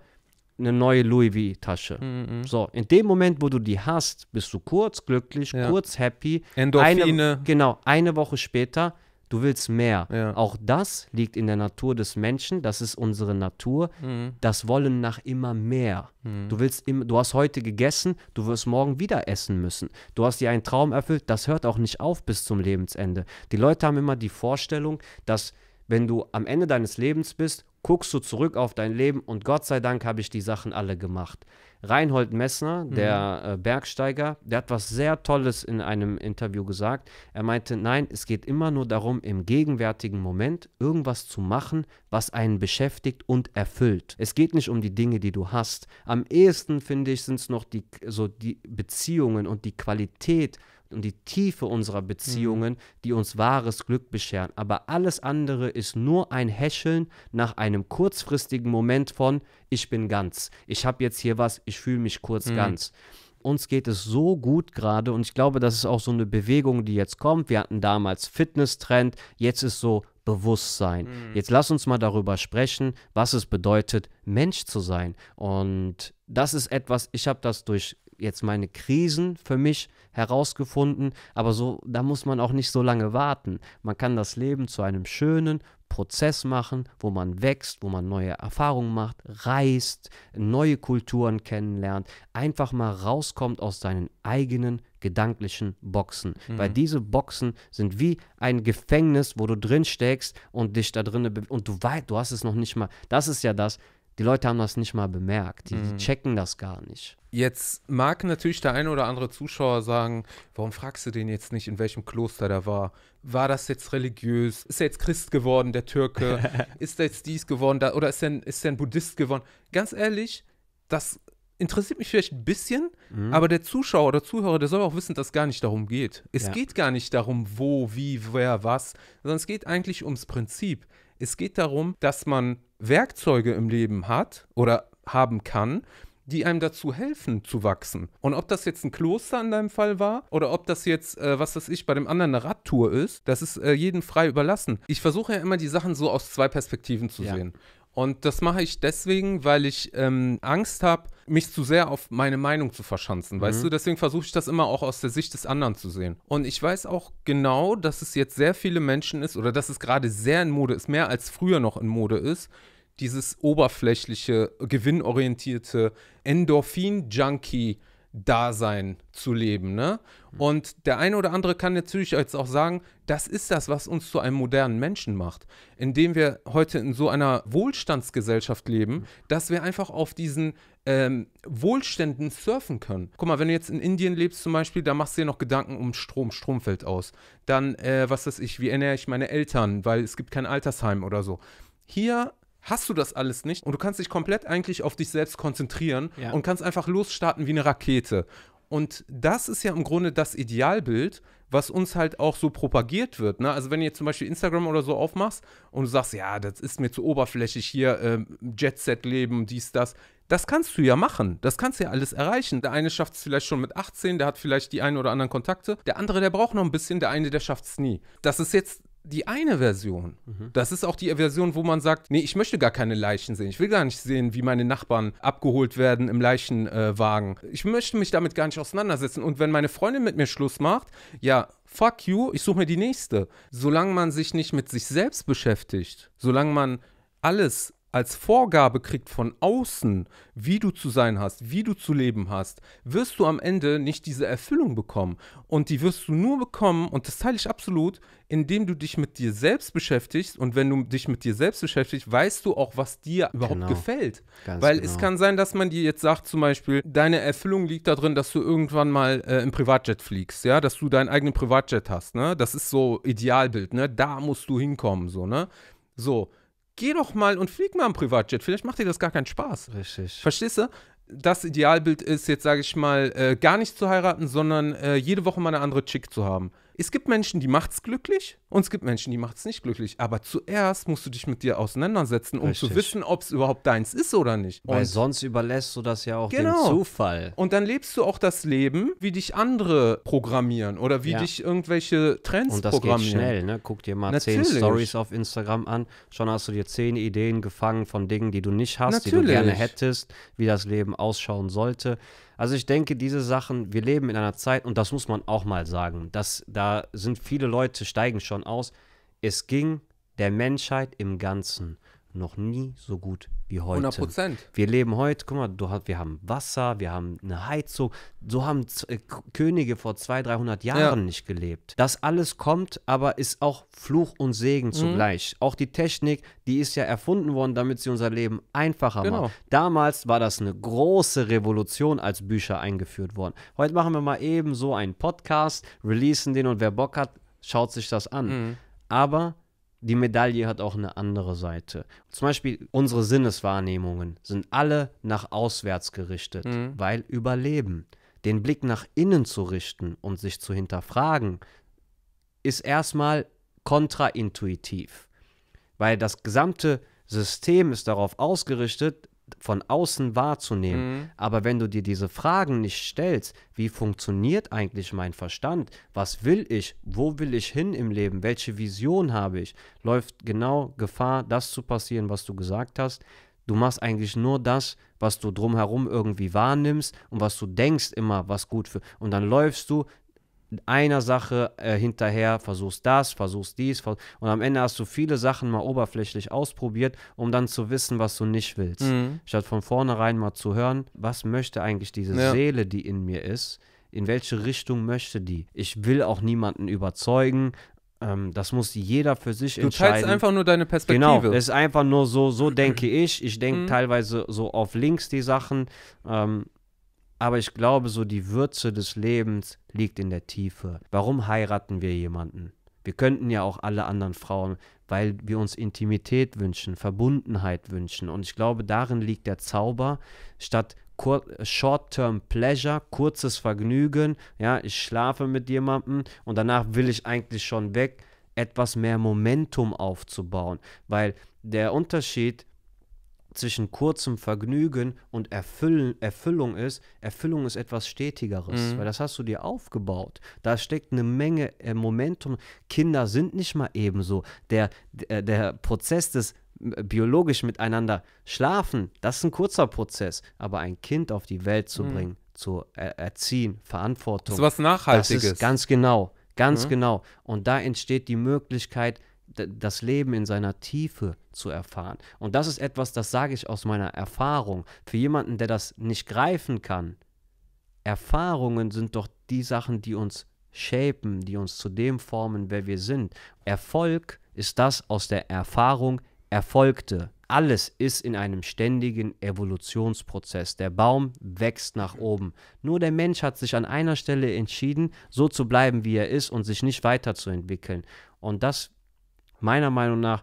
eine neue Louis Vuitton-Tasche. Mm -mm. So, in dem Moment, wo du die hast, bist du kurz glücklich, ja. kurz happy. Endorphine. Eine, genau, eine Woche später, du willst mehr. Ja. Auch das liegt in der Natur des Menschen, das ist unsere Natur, mm. das Wollen nach immer mehr. Mhm. Du willst immer, du hast heute gegessen, du wirst morgen wieder essen müssen. Du hast dir einen Traum erfüllt, das hört auch nicht auf bis zum Lebensende. Die Leute haben immer die Vorstellung, dass wenn du am Ende deines Lebens bist, guckst du zurück auf dein Leben und Gott sei Dank habe ich die Sachen alle gemacht. Reinhold Messner, der mhm. Äh, Bergsteiger, der hat was sehr Tolles in einem Interview gesagt. Er meinte, nein, es geht immer nur darum, im gegenwärtigen Moment irgendwas zu machen, was einen beschäftigt und erfüllt. Es geht nicht um die Dinge, die du hast. Am ehesten, finde ich, sind es noch die, so die Beziehungen und die Qualität und die Tiefe unserer Beziehungen, mhm. die uns wahres Glück bescheren. Aber alles andere ist nur ein Häscheln nach einem kurzfristigen Moment von, ich bin ganz, ich habe jetzt hier was, ich fühle mich kurz mhm. ganz. Uns geht es so gut gerade und ich glaube, das ist auch so eine Bewegung, die jetzt kommt. Wir hatten damals Fitness-Trend, jetzt ist so Bewusstsein. Mhm. Jetzt lass uns mal darüber sprechen, was es bedeutet, Mensch zu sein. Und das ist etwas, ich habe das durch jetzt meine Krisen für mich herausgefunden, aber so, da muss man auch nicht so lange warten. Man kann das Leben zu einem schönen Prozess machen, wo man wächst, wo man neue Erfahrungen macht, reist, neue Kulturen kennenlernt, einfach mal rauskommt aus seinen eigenen gedanklichen Boxen. Mhm. Weil diese Boxen sind wie ein Gefängnis, wo du drin steckst und dich da drin und du weißt, du hast es noch nicht mal. Das ist ja das. Die Leute haben das nicht mal bemerkt. Die, mhm. die checken das gar nicht.
Jetzt mag natürlich der ein oder andere Zuschauer sagen, warum fragst du den jetzt nicht, in welchem Kloster der war? War das jetzt religiös? Ist er jetzt Christ geworden, der Türke? ist er jetzt dies geworden? oder ist er, ist er ein Buddhist geworden? Ganz ehrlich, das interessiert mich vielleicht ein bisschen, mhm. aber der Zuschauer oder Zuhörer, der soll auch wissen, dass es gar nicht darum geht. Es ja. geht gar nicht darum, wo, wie, wer, was, sondern es geht eigentlich ums Prinzip. Es geht darum, dass man Werkzeuge im Leben hat oder haben kann, die einem dazu helfen zu wachsen. Und ob das jetzt ein Kloster in deinem Fall war oder ob das jetzt, äh, was weiß ich, bei dem anderen eine Radtour ist, das ist äh, jedem frei überlassen. Ich versuche ja immer die Sachen so aus zwei Perspektiven zu ja. sehen. Und das mache ich deswegen, weil ich ähm, Angst habe, mich zu sehr auf meine Meinung zu verschanzen, mhm. weißt du? Deswegen versuche ich das immer auch aus der Sicht des anderen zu sehen. Und ich weiß auch genau, dass es jetzt sehr viele Menschen ist oder dass es gerade sehr in Mode ist, mehr als früher noch in Mode ist, dieses oberflächliche, gewinnorientierte Endorphin-Junkie-Dasein zu leben. Ne? Mhm. Und der eine oder andere kann natürlich jetzt auch sagen, das ist das, was uns zu einem modernen Menschen macht, indem wir heute in so einer Wohlstandsgesellschaft leben, mhm. dass wir einfach auf diesen ähm, Wohlständen surfen können. Guck mal, wenn du jetzt in Indien lebst zum Beispiel, da machst du dir noch Gedanken um Strom, Strom fällt aus. Dann, äh, was weiß ich, wie ernähre ich meine Eltern, weil es gibt kein Altersheim oder so. Hier hast du das alles nicht und du kannst dich komplett eigentlich auf dich selbst konzentrieren ja. und kannst einfach losstarten wie eine Rakete. Und das ist ja im Grunde das Idealbild, was uns halt auch so propagiert wird. Ne? Also wenn du jetzt zum Beispiel Instagram oder so aufmachst und du sagst, ja, das ist mir zu oberflächlich hier, äh, Jet-Set-Leben, dies, das. Das kannst du ja machen. Das kannst du ja alles erreichen. Der eine schafft es vielleicht schon mit 18, der hat vielleicht die einen oder anderen Kontakte. Der andere, der braucht noch ein bisschen, der eine, der schafft es nie. Das ist jetzt die eine Version. Mhm. Das ist auch die Version, wo man sagt, nee, ich möchte gar keine Leichen sehen. Ich will gar nicht sehen, wie meine Nachbarn abgeholt werden im Leichenwagen. Äh, ich möchte mich damit gar nicht auseinandersetzen. Und wenn meine Freundin mit mir Schluss macht, ja, fuck you, ich suche mir die nächste. Solange man sich nicht mit sich selbst beschäftigt, solange man alles als Vorgabe kriegt von außen, wie du zu sein hast, wie du zu leben hast, wirst du am Ende nicht diese Erfüllung bekommen. Und die wirst du nur bekommen, und das teile ich absolut, indem du dich mit dir selbst beschäftigst. Und wenn du dich mit dir selbst beschäftigst, weißt du auch, was dir überhaupt genau. gefällt. Ganz Weil genau. es kann sein, dass man dir jetzt sagt, zum Beispiel, deine Erfüllung liegt darin, dass du irgendwann mal äh, im Privatjet fliegst, ja, dass du deinen eigenen Privatjet hast, ne? Das ist so Idealbild, ne? Da musst du hinkommen, so, ne? So, geh doch mal und flieg mal im Privatjet. Vielleicht macht dir das gar keinen Spaß. Richtig. Verstehst du? Das Idealbild ist jetzt, sage ich mal, äh, gar nicht zu heiraten, sondern äh, jede Woche mal eine andere Chick zu haben. Es gibt Menschen, die es glücklich und es gibt Menschen, die es nicht glücklich. Aber zuerst musst du dich mit dir auseinandersetzen, um Richtig. zu wissen, ob es überhaupt deins ist oder nicht. Und Weil sonst überlässt du das ja auch genau. dem Zufall. Und dann lebst du auch das Leben, wie dich andere
programmieren oder wie ja. dich
irgendwelche Trends programmieren. und das programmieren. Geht schnell, ne? Guck dir mal Natürlich. zehn Stories
auf Instagram an. Schon hast du dir zehn Ideen gefangen von Dingen, die du nicht hast, Natürlich. die du gerne hättest, wie das Leben ausschauen sollte. Also ich denke, diese Sachen, wir leben in einer Zeit, und das muss man auch mal sagen, dass da sind viele Leute, steigen schon aus. Es ging der Menschheit im Ganzen noch nie so gut wie heute. 100 Prozent. Wir leben heute, guck mal, du, wir haben Wasser, wir haben eine Heizung. So haben äh, Könige vor 200, 300 Jahren ja. nicht gelebt. Das alles kommt, aber ist auch Fluch und Segen mhm. zugleich. Auch die Technik, die ist ja erfunden worden, damit sie unser Leben einfacher genau. macht. Damals war das eine große Revolution, als Bücher eingeführt wurden. Heute machen wir mal eben so einen Podcast, releasen den und wer Bock hat, schaut sich das an. Mhm. Aber die Medaille hat auch eine andere Seite. Zum Beispiel unsere Sinneswahrnehmungen sind alle nach auswärts gerichtet, mhm. weil Überleben. Den Blick nach innen zu richten und sich zu hinterfragen, ist erstmal kontraintuitiv, weil das gesamte System ist darauf ausgerichtet, von außen wahrzunehmen. Mhm. Aber wenn du dir diese Fragen nicht stellst, wie funktioniert eigentlich mein Verstand? Was will ich? Wo will ich hin im Leben? Welche Vision habe ich? Läuft genau Gefahr, das zu passieren, was du gesagt hast. Du machst eigentlich nur das, was du drumherum irgendwie wahrnimmst und was du denkst immer, was gut für. Und dann läufst du einer Sache äh, hinterher, versuchst das, versuchst dies vers und am Ende hast du viele Sachen mal oberflächlich ausprobiert, um dann zu wissen, was du nicht willst. Mhm. Statt von vornherein mal zu hören, was möchte eigentlich diese ja. Seele, die in mir ist, in welche Richtung möchte die? Ich will auch niemanden überzeugen, ähm, das muss jeder für sich du entscheiden. Du teilst einfach nur deine genau, Perspektive. Genau, es ist einfach nur so, so denke ich. Ich denke mhm. teilweise so auf links die Sachen. Ähm, aber ich glaube, so die Würze des Lebens liegt in der Tiefe. Warum heiraten wir jemanden? Wir könnten ja auch alle anderen Frauen, weil wir uns Intimität wünschen, Verbundenheit wünschen. Und ich glaube, darin liegt der Zauber, statt Short-Term Pleasure, kurzes Vergnügen, ja, ich schlafe mit jemandem und danach will ich eigentlich schon weg, etwas mehr Momentum aufzubauen. Weil der Unterschied zwischen kurzem Vergnügen und Erfüllen, Erfüllung ist, Erfüllung ist etwas Stetigeres, mhm. weil das hast du dir aufgebaut. Da steckt eine Menge äh, Momentum. Kinder sind nicht mal ebenso. Der, der, der Prozess des biologisch miteinander schlafen, das ist ein kurzer Prozess, aber ein Kind auf die Welt zu mhm. bringen, zu er äh, erziehen, Verantwortung. Das ist was Nachhaltiges. Das ist ganz genau, ganz mhm. genau. Und da entsteht die Möglichkeit, das Leben in seiner Tiefe zu erfahren. Und das ist etwas, das sage ich aus meiner Erfahrung. Für jemanden, der das nicht greifen kann, Erfahrungen sind doch die Sachen, die uns shapen, die uns zu dem formen, wer wir sind. Erfolg ist das aus der Erfahrung erfolgte. Alles ist in einem ständigen Evolutionsprozess. Der Baum wächst nach oben. Nur der Mensch hat sich an einer Stelle entschieden, so zu bleiben, wie er ist und sich nicht weiterzuentwickeln. Und das meiner Meinung nach,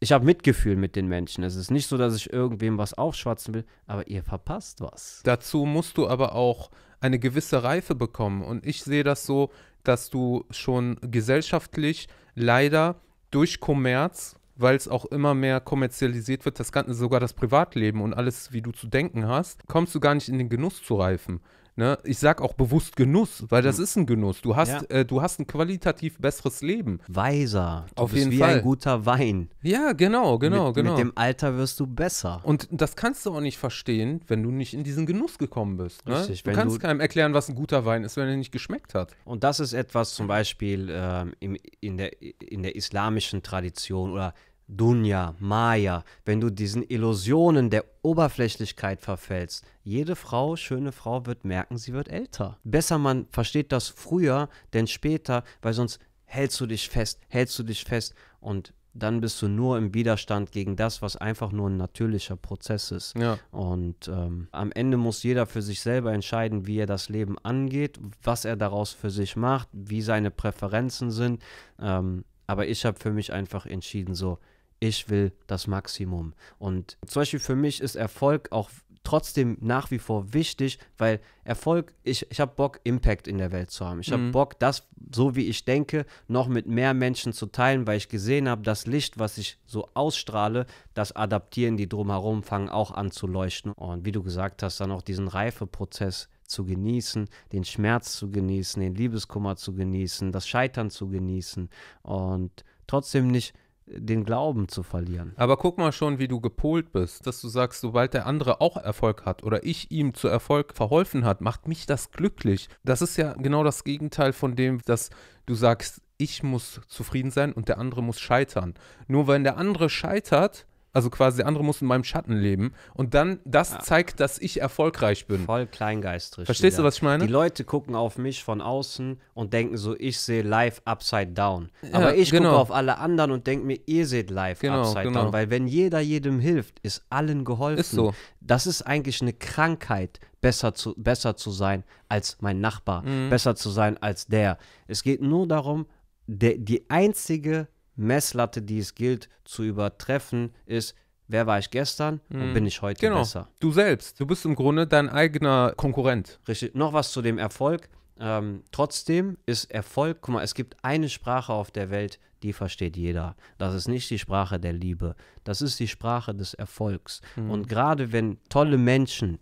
ich habe Mitgefühl mit den Menschen. Es ist nicht so, dass ich irgendwem was aufschwatzen will,
aber ihr verpasst was. Dazu musst du aber auch eine gewisse Reife bekommen. Und ich sehe das so, dass du schon gesellschaftlich leider durch Kommerz, weil es auch immer mehr kommerzialisiert wird, das Ganze sogar das Privatleben und alles, wie du zu denken hast, kommst du gar nicht in den Genuss zu reifen. Ne? Ich sage auch bewusst Genuss, weil das hm. ist ein Genuss. Du hast, ja. äh, du hast ein qualitativ besseres Leben. Weiser. Du Auf jeden wie Fall. ein guter Wein. Ja, genau, genau, mit, genau. Mit dem Alter wirst du besser. Und das kannst du auch nicht verstehen, wenn du nicht in diesen Genuss gekommen bist. Ne? Richtig. Du kannst du
keinem erklären, was ein guter Wein ist, wenn er nicht geschmeckt hat. Und das ist etwas zum Beispiel ähm, im, in, der, in der islamischen Tradition oder Dunya, Maya, wenn du diesen Illusionen der Oberflächlichkeit verfällst. Jede Frau, schöne Frau, wird merken, sie wird älter. Besser man versteht das früher, denn später, weil sonst hältst du dich fest, hältst du dich fest und dann bist du nur im Widerstand gegen das, was einfach nur ein natürlicher Prozess ist. Ja. Und ähm, am Ende muss jeder für sich selber entscheiden, wie er das Leben angeht, was er daraus für sich macht, wie seine Präferenzen sind. Ähm, aber ich habe für mich einfach entschieden, so, ich will das Maximum. Und zum Beispiel für mich ist Erfolg auch trotzdem nach wie vor wichtig, weil Erfolg, ich, ich habe Bock, Impact in der Welt zu haben. Ich mhm. habe Bock, das, so wie ich denke, noch mit mehr Menschen zu teilen, weil ich gesehen habe, das Licht, was ich so ausstrahle, das adaptieren die drumherum, fangen auch an zu leuchten. Und wie du gesagt hast, dann auch diesen Reifeprozess zu genießen, den Schmerz zu genießen, den Liebeskummer zu genießen, das Scheitern zu genießen und trotzdem nicht den Glauben zu verlieren. Aber
guck mal schon, wie du gepolt bist, dass du sagst, sobald der andere auch Erfolg hat oder ich ihm zu Erfolg verholfen hat, macht mich das glücklich. Das ist ja genau das Gegenteil von dem, dass du sagst, ich muss zufrieden sein und der andere muss scheitern. Nur wenn der andere scheitert, also quasi der andere muss in meinem Schatten leben. Und dann, das ja. zeigt, dass ich erfolgreich bin. Voll
kleingeistrig. Verstehst wieder. du, was ich meine? Die Leute gucken auf mich von außen und denken so, ich sehe live upside down. Ja, Aber ich genau. gucke auf alle anderen und denke mir, ihr seht live genau, upside genau. down. Weil wenn jeder jedem hilft, ist allen geholfen. Ist so. Das ist eigentlich eine Krankheit, besser zu, besser zu sein als mein Nachbar, mhm. besser zu sein als der. Es geht nur darum, der, die einzige Messlatte, die es gilt zu übertreffen, ist, wer war ich gestern und mhm. bin ich heute genau. besser. Du selbst. Du bist im Grunde dein eigener Konkurrent. Richtig. Noch was zu dem Erfolg. Ähm, trotzdem ist Erfolg, guck mal, es gibt eine Sprache auf der Welt, die versteht jeder. Das ist nicht die Sprache der Liebe. Das ist die Sprache des Erfolgs. Mhm. Und gerade wenn tolle Menschen,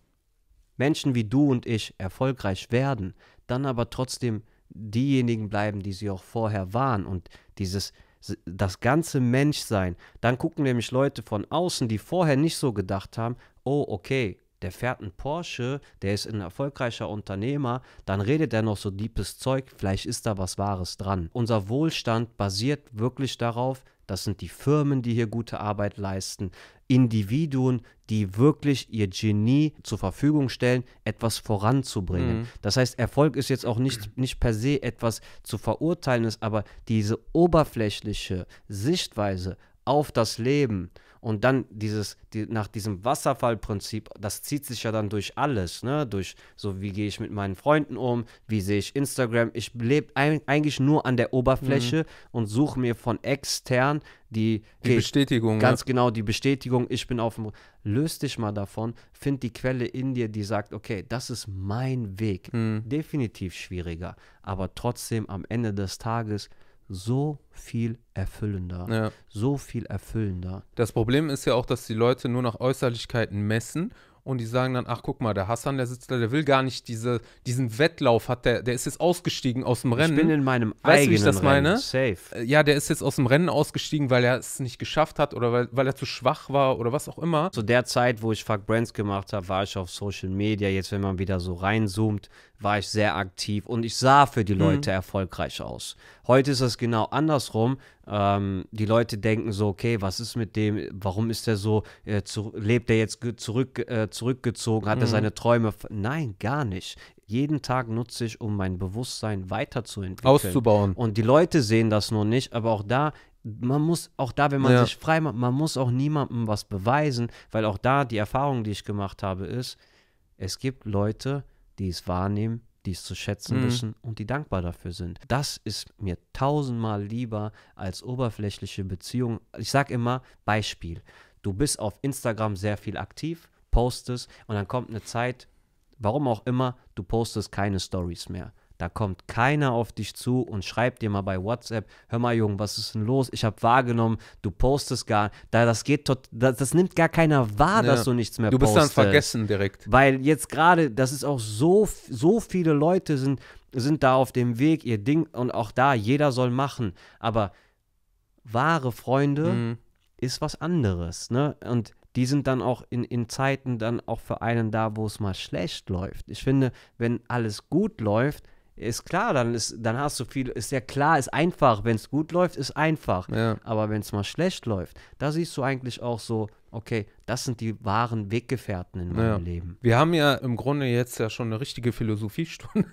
Menschen wie du und ich, erfolgreich werden, dann aber trotzdem diejenigen bleiben, die sie auch vorher waren und dieses das ganze Menschsein. Dann gucken nämlich Leute von außen, die vorher nicht so gedacht haben, oh, okay, der fährt einen Porsche, der ist ein erfolgreicher Unternehmer, dann redet er noch so liebes Zeug, vielleicht ist da was Wahres dran. Unser Wohlstand basiert wirklich darauf, das sind die Firmen, die hier gute Arbeit leisten. Individuen, die wirklich ihr Genie zur Verfügung stellen, etwas voranzubringen. Mhm. Das heißt, Erfolg ist jetzt auch nicht, nicht per se etwas zu verurteilen ist, aber diese oberflächliche Sichtweise auf das Leben, und dann dieses, die, nach diesem Wasserfallprinzip, das zieht sich ja dann durch alles, ne? Durch so, wie gehe ich mit meinen Freunden um, wie sehe ich Instagram. Ich lebe ein, eigentlich nur an der Oberfläche mhm. und suche mir von extern die, die Bestätigung. Ganz ne? genau, die Bestätigung, ich bin auf dem. Löst dich mal davon, find die Quelle in dir, die sagt, okay, das ist mein Weg. Mhm. Definitiv schwieriger, aber trotzdem am Ende des Tages so viel erfüllender. Ja. So viel erfüllender. Das Problem ist ja
auch, dass die Leute nur nach
Äußerlichkeiten messen und die
sagen dann, ach guck mal, der Hassan, der sitzt da, der will gar nicht diese, diesen Wettlauf hat, der, der ist jetzt ausgestiegen aus dem Rennen. Ich bin in meinem weißt eigenen du, wie ich das meine? Rennen. Safe. Äh, ja, der ist jetzt aus dem Rennen ausgestiegen, weil er es
nicht geschafft hat oder weil, weil er zu schwach war oder was auch immer. Zu der Zeit, wo ich Fuck Brands gemacht habe, war ich auf Social Media. Jetzt, wenn man wieder so reinzoomt, war ich sehr aktiv und ich sah für die mhm. Leute mhm. erfolgreich aus. Heute ist das genau andersrum. Ähm, die Leute denken so, okay, was ist mit dem, warum ist der so, äh, zu, lebt er jetzt zurück, äh, zurückgezogen, hat mhm. er seine Träume? Nein, gar nicht. Jeden Tag nutze ich, um mein Bewusstsein weiterzuentwickeln. Auszubauen. Und die Leute sehen das nur nicht, aber auch da man muss auch da, wenn man ja. sich frei macht, man muss auch niemandem was beweisen, weil auch da die Erfahrung, die ich gemacht habe, ist, es gibt Leute, die es wahrnehmen, die es zu schätzen mhm. wissen und die dankbar dafür sind. Das ist mir tausendmal lieber als oberflächliche Beziehungen. Ich sage immer Beispiel. Du bist auf Instagram sehr viel aktiv, postest und dann kommt eine Zeit, warum auch immer, du postest keine Stories mehr. Da kommt keiner auf dich zu und schreibt dir mal bei WhatsApp, hör mal Junge, was ist denn los? Ich habe wahrgenommen, du postest gar, da das geht tot, das, das nimmt gar keiner wahr, ja. dass du nichts mehr postest. Du bist postest. dann vergessen direkt. Weil jetzt gerade, das ist auch so so viele Leute sind sind da auf dem Weg, ihr Ding und auch da jeder soll machen, aber wahre Freunde mhm. ist was anderes, ne? Und die sind dann auch in, in Zeiten dann auch für einen da, wo es mal schlecht läuft. Ich finde, wenn alles gut läuft, ist klar, dann ist, dann hast du viel, ist ja klar, ist einfach. Wenn es gut läuft, ist einfach. Ja. Aber wenn es mal schlecht läuft, da siehst du eigentlich auch so, okay, das sind die wahren Weggefährten in meinem ja. Leben. Wir haben ja im Grunde jetzt ja schon eine richtige Philosophiestunde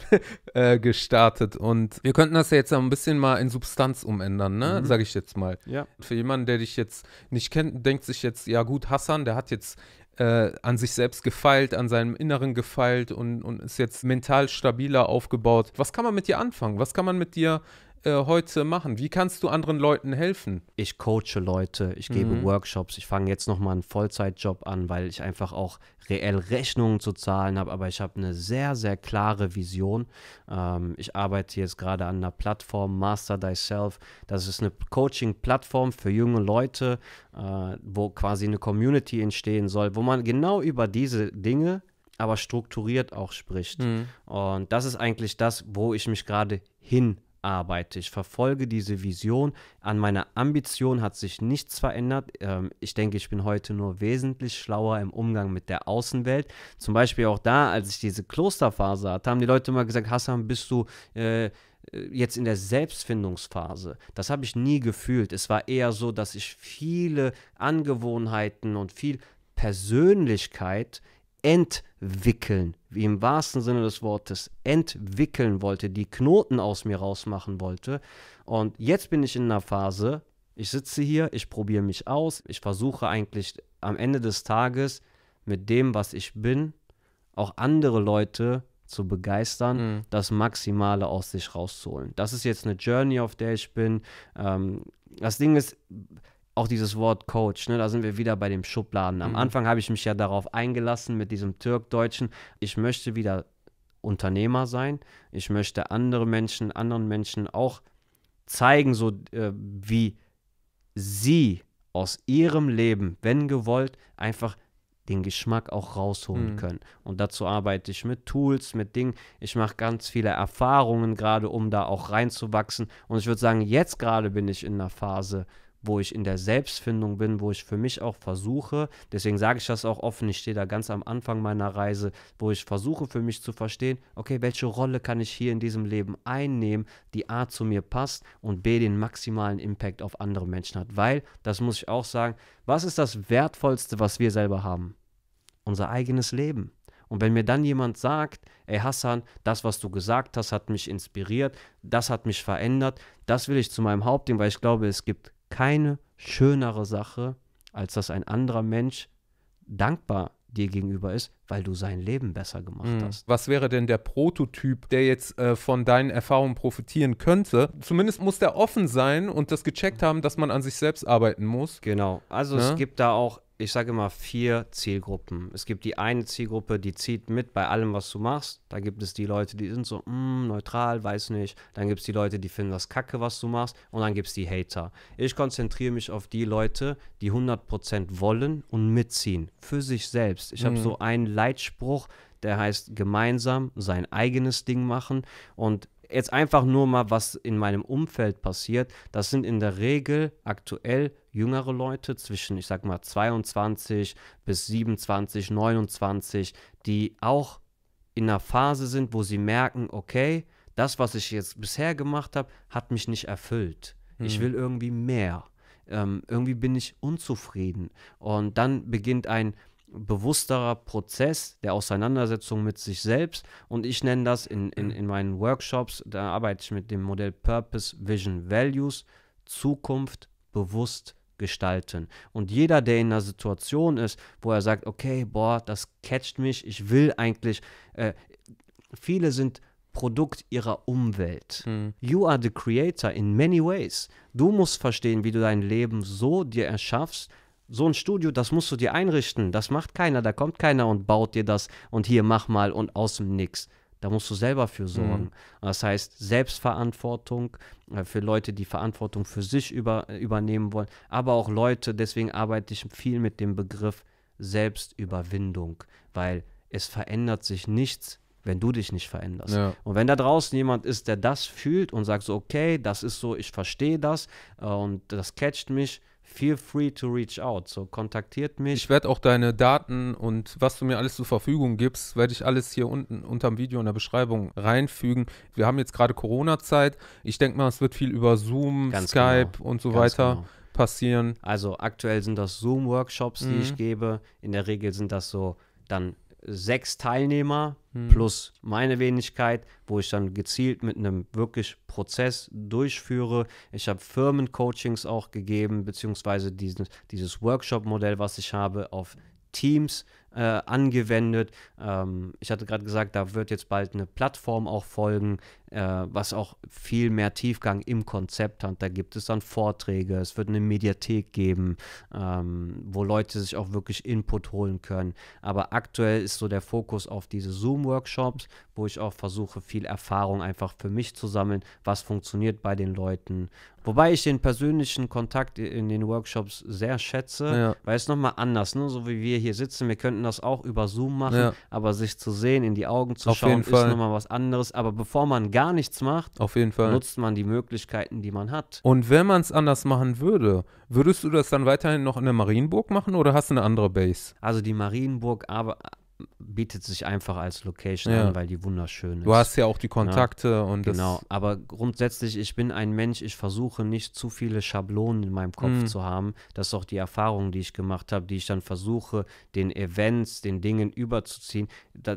äh, gestartet und wir könnten das ja jetzt ein bisschen mal in Substanz umändern, ne? Mhm. Sage ich jetzt mal. Ja. Für jemanden, der dich jetzt nicht kennt, denkt sich jetzt, ja gut, Hassan, der hat jetzt äh, an sich selbst gefeilt, an seinem Inneren gefeilt und, und ist jetzt mental stabiler aufgebaut. Was kann man mit dir anfangen? Was kann man mit dir äh, heute machen? Wie kannst du anderen Leuten helfen? Ich
coache Leute, ich gebe mhm. Workshops, ich fange jetzt nochmal einen Vollzeitjob an, weil ich einfach auch reell Rechnungen zu zahlen habe, aber ich habe eine sehr, sehr klare Vision. Ähm, ich arbeite jetzt gerade an einer Plattform Master Thyself. Das ist eine Coaching-Plattform für junge Leute, äh, wo quasi eine Community entstehen soll, wo man genau über diese Dinge aber strukturiert auch spricht. Mhm. Und das ist eigentlich das, wo ich mich gerade hin arbeite. Ich verfolge diese Vision. An meiner Ambition hat sich nichts verändert. Ähm, ich denke, ich bin heute nur wesentlich schlauer im Umgang mit der Außenwelt. Zum Beispiel auch da, als ich diese Klosterphase hatte, haben die Leute immer gesagt, Hassan, bist du... Äh, jetzt in der Selbstfindungsphase. Das habe ich nie gefühlt. Es war eher so, dass ich viele Angewohnheiten und viel Persönlichkeit entwickeln, wie im wahrsten Sinne des Wortes entwickeln wollte, die Knoten aus mir rausmachen wollte. Und jetzt bin ich in einer Phase, ich sitze hier, ich probiere mich aus, ich versuche eigentlich am Ende des Tages mit dem, was ich bin, auch andere Leute zu begeistern, mhm. das Maximale aus sich rauszuholen. Das ist jetzt eine Journey, auf der ich bin. Ähm, das Ding ist, auch dieses Wort Coach, ne, da sind wir wieder bei dem Schubladen. Am mhm. Anfang habe ich mich ja darauf eingelassen mit diesem Türkdeutschen. Ich möchte wieder Unternehmer sein. Ich möchte andere Menschen, anderen Menschen auch zeigen, so äh, wie sie aus ihrem Leben, wenn gewollt, einfach den Geschmack auch rausholen mhm. können. Und dazu arbeite ich mit Tools, mit Dingen. Ich mache ganz viele Erfahrungen gerade, um da auch reinzuwachsen. Und ich würde sagen, jetzt gerade bin ich in einer Phase, wo ich in der Selbstfindung bin, wo ich für mich auch versuche, deswegen sage ich das auch offen, ich stehe da ganz am Anfang meiner Reise, wo ich versuche für mich zu verstehen, okay, welche Rolle kann ich hier in diesem Leben einnehmen, die A zu mir passt und B den maximalen Impact auf andere Menschen hat. Weil, das muss ich auch sagen, was ist das Wertvollste, was wir selber haben? Unser eigenes Leben. Und wenn mir dann jemand sagt, ey Hassan, das, was du gesagt hast, hat mich inspiriert, das hat mich verändert, das will ich zu meinem Hauptding, weil ich glaube, es gibt keine schönere Sache, als dass ein anderer Mensch dankbar dir gegenüber ist, weil du sein Leben besser gemacht mhm. hast.
Was wäre denn der Prototyp, der jetzt äh, von deinen Erfahrungen profitieren könnte? Zumindest muss der offen sein und das gecheckt hm. haben, dass man an sich selbst
arbeiten muss. Genau. Also ja? es ne? gibt da auch ich sage immer, vier Zielgruppen. Es gibt die eine Zielgruppe, die zieht mit bei allem, was du machst. Da gibt es die Leute, die sind so mm, neutral, weiß nicht. Dann gibt es die Leute, die finden das Kacke, was du machst. Und dann gibt es die Hater. Ich konzentriere mich auf die Leute, die 100% wollen und mitziehen. Für sich selbst. Ich mhm. habe so einen Leitspruch, der heißt gemeinsam sein eigenes Ding machen. Und jetzt einfach nur mal, was in meinem Umfeld passiert. Das sind in der Regel aktuell jüngere Leute zwischen, ich sag mal, 22 bis 27, 29, die auch in einer Phase sind, wo sie merken, okay, das, was ich jetzt bisher gemacht habe, hat mich nicht erfüllt. Mhm. Ich will irgendwie mehr. Ähm, irgendwie bin ich unzufrieden. Und dann beginnt ein bewussterer Prozess der Auseinandersetzung mit sich selbst. Und ich nenne das in, in, mhm. in meinen Workshops, da arbeite ich mit dem Modell Purpose, Vision, Values, Zukunft, bewusst gestalten. Und jeder, der in einer Situation ist, wo er sagt, okay, boah, das catcht mich, ich will eigentlich, äh, viele sind Produkt ihrer Umwelt. Hm. You are the creator in many ways. Du musst verstehen, wie du dein Leben so dir erschaffst. So ein Studio, das musst du dir einrichten. Das macht keiner, da kommt keiner und baut dir das und hier mach mal und aus dem Nix. Da musst du selber für sorgen. Mhm. Das heißt, Selbstverantwortung äh, für Leute, die Verantwortung für sich über, äh, übernehmen wollen, aber auch Leute, deswegen arbeite ich viel mit dem Begriff Selbstüberwindung, weil es verändert sich nichts, wenn du dich nicht veränderst. Ja. Und wenn da draußen jemand ist, der das fühlt und sagt so, okay, das ist so, ich verstehe das äh, und das catcht mich, feel free to reach out. So kontaktiert mich. Ich werde auch deine Daten und was du mir
alles zur Verfügung gibst, werde ich alles hier unten unter dem Video in der Beschreibung reinfügen. Wir haben jetzt gerade Corona-Zeit. Ich denke mal, es wird viel über Zoom, Ganz Skype genau. und so Ganz weiter. Genau. passieren.
Also aktuell sind das Zoom-Workshops, die mhm. ich gebe. In der Regel sind das so dann sechs Teilnehmer hm. plus meine Wenigkeit, wo ich dann gezielt mit einem wirklich Prozess durchführe. Ich habe Firmencoachings auch gegeben, beziehungsweise diesen, dieses Workshop-Modell, was ich habe, auf Teams äh, angewendet. Ähm, ich hatte gerade gesagt, da wird jetzt bald eine Plattform auch folgen, äh, was auch viel mehr Tiefgang im Konzept hat. Da gibt es dann Vorträge, es wird eine Mediathek geben, ähm, wo Leute sich auch wirklich Input holen können. Aber aktuell ist so der Fokus auf diese Zoom-Workshops, wo ich auch versuche, viel Erfahrung einfach für mich zu sammeln, was funktioniert bei den Leuten. Wobei ich den persönlichen Kontakt in den Workshops sehr schätze, ja. weil es nochmal anders, ne? so wie wir hier sitzen, wir könnten können das auch über Zoom machen, ja. aber sich zu sehen, in die Augen zu Auf schauen, ist Fall. nochmal was anderes. Aber bevor man gar nichts macht, nutzt man die Möglichkeiten, die man hat.
Und wenn man es anders machen würde, würdest du das dann weiterhin noch in der Marienburg machen oder hast du eine andere Base? Also die Marienburg aber
bietet sich einfach als Location ja. an, weil die wunderschön ist. Du hast ja auch die Kontakte ja, und genau. Aber grundsätzlich, ich bin ein Mensch. Ich versuche nicht zu viele Schablonen in meinem Kopf mhm. zu haben. Das ist auch die Erfahrung, die ich gemacht habe, die ich dann versuche, den Events, den Dingen überzuziehen.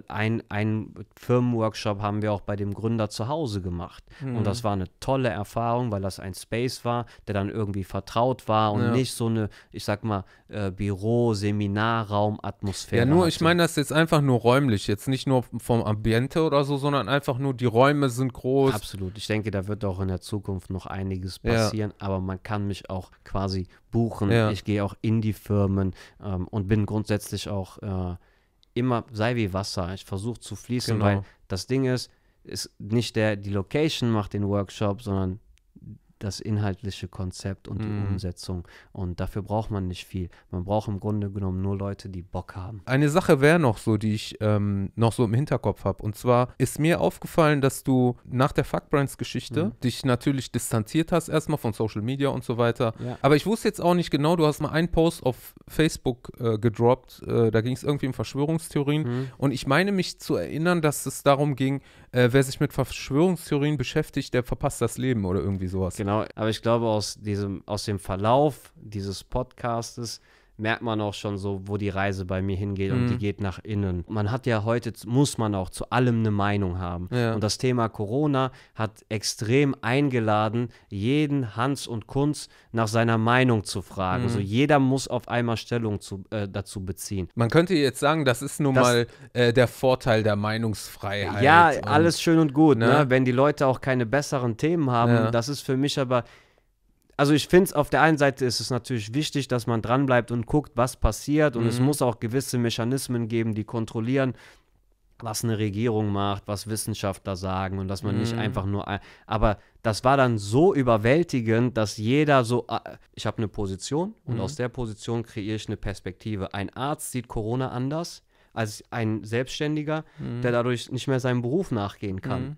Ein, ein Firmenworkshop haben wir auch bei dem Gründer zu Hause gemacht mhm. und das mhm. war eine tolle Erfahrung, weil das ein Space war, der dann irgendwie vertraut war und ja. nicht so eine, ich sag mal, äh, Büro, Seminarraum, Atmosphäre. Ja, nur hatte. ich meine
das jetzt jetzt einfach nur räumlich, jetzt nicht nur vom Ambiente oder so, sondern einfach nur die Räume sind groß.
Absolut. Ich denke, da wird auch in der Zukunft noch einiges passieren, ja. aber man kann mich auch quasi buchen. Ja. Ich gehe auch in die Firmen ähm, und bin grundsätzlich auch äh, immer, sei wie Wasser. Ich versuche zu fließen, genau. weil das Ding ist, ist nicht der, die Location macht den Workshop, sondern das inhaltliche Konzept und die mhm. Umsetzung. Und dafür braucht man nicht viel. Man braucht im Grunde genommen nur Leute, die Bock haben.
Eine Sache wäre noch so, die ich ähm, noch so im Hinterkopf habe. Und zwar ist mir aufgefallen, dass du nach der Fuckbrands-Geschichte mhm. dich natürlich distanziert hast, erstmal von Social Media und so weiter. Ja. Aber ich wusste jetzt auch nicht genau, du hast mal einen Post auf Facebook äh, gedroppt. Äh, da ging es irgendwie um Verschwörungstheorien. Mhm. Und ich meine mich zu erinnern, dass es darum ging, äh, wer sich mit Verschwörungstheorien
beschäftigt, der verpasst das Leben oder irgendwie sowas. Genau, aber ich glaube, aus, diesem, aus dem Verlauf dieses Podcastes merkt man auch schon so, wo die Reise bei mir hingeht mhm. und die mhm. geht nach innen. Man hat ja heute, muss man auch zu allem eine Meinung haben. Ja. Und das Thema Corona hat extrem eingeladen, jeden Hans und Kunz nach seiner Meinung zu fragen. Mhm. Also jeder muss auf einmal Stellung zu, äh, dazu beziehen. Man könnte jetzt sagen, das ist nun das,
mal äh, der Vorteil der Meinungsfreiheit. Ja, ne? alles schön und gut, ne? Ne?
wenn die Leute auch keine besseren Themen haben. Ja. Das ist für mich aber also ich finde es auf der einen Seite ist es natürlich wichtig, dass man dranbleibt und guckt, was passiert. Und mhm. es muss auch gewisse Mechanismen geben, die kontrollieren, was eine Regierung macht, was Wissenschaftler sagen und dass man mhm. nicht einfach nur. aber das war dann so überwältigend, dass jeder so. Ah, ich habe eine Position und mhm. aus der Position kreiere ich eine Perspektive. Ein Arzt sieht Corona anders als ein Selbstständiger, der mhm. dadurch nicht mehr seinem Beruf nachgehen kann. Mhm.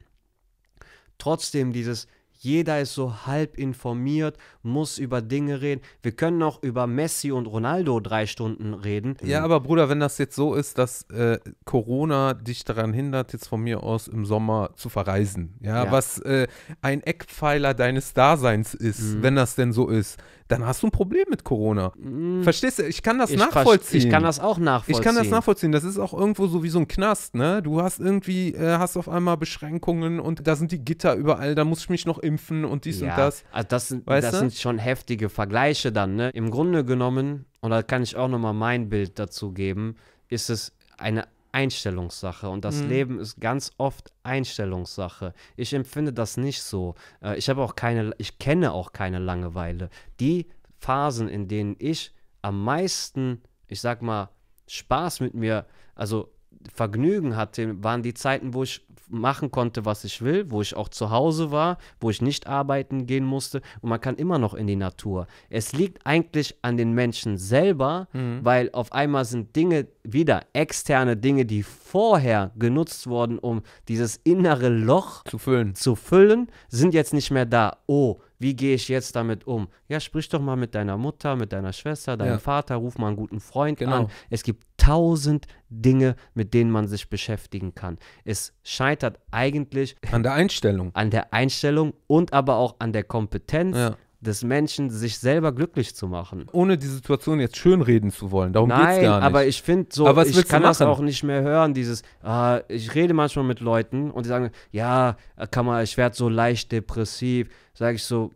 Trotzdem dieses jeder ist so halb informiert, muss über Dinge reden. Wir können auch über Messi und Ronaldo drei Stunden reden. Ja, mhm.
aber Bruder, wenn das jetzt so ist, dass äh, Corona dich daran hindert, jetzt von mir aus im Sommer zu verreisen, ja, ja. was äh, ein Eckpfeiler deines Daseins ist, mhm. wenn das denn so ist, dann hast du ein Problem mit Corona. Mhm. Verstehst du? Ich kann das ich nachvollziehen. Ich kann das auch nachvollziehen. Ich kann das nachvollziehen. Das ist auch irgendwo so wie so ein Knast, ne? Du hast irgendwie, äh, hast auf einmal Beschränkungen und da sind die Gitter überall, da muss ich mich noch impfen und dies ja. und das. Also das sind, weißt das du? sind
schon heftige Vergleiche dann, ne? Im Grunde genommen, und da kann ich auch nochmal mein Bild dazu geben, ist es eine Einstellungssache und das mhm. Leben ist ganz oft Einstellungssache. Ich empfinde das nicht so. Äh, ich habe auch keine, ich kenne auch keine Langeweile. Die Phasen, in denen ich am meisten, ich sag mal, Spaß mit mir, also Vergnügen hatte, waren die Zeiten, wo ich machen konnte, was ich will, wo ich auch zu Hause war, wo ich nicht arbeiten gehen musste und man kann immer noch in die Natur. Es liegt eigentlich an den Menschen selber, mhm. weil auf einmal sind Dinge wieder externe Dinge, die vorher genutzt wurden, um dieses innere Loch zu füllen, zu füllen sind jetzt nicht mehr da. Oh, wie gehe ich jetzt damit um? Ja, sprich doch mal mit deiner Mutter, mit deiner Schwester, deinem ja. Vater, ruf mal einen guten Freund genau. an. Es gibt tausend Dinge, mit denen man sich beschäftigen kann. Es scheitert eigentlich an der Einstellung. An der Einstellung und aber auch an der Kompetenz. Ja des Menschen, sich selber glücklich zu machen.
Ohne die Situation jetzt schönreden zu wollen, darum geht es gar nicht. aber ich finde so, aber ich kann das auch
nicht mehr hören, dieses, äh, ich rede manchmal mit Leuten und die sagen, ja, kann man, ich werde so leicht depressiv, sage ich so,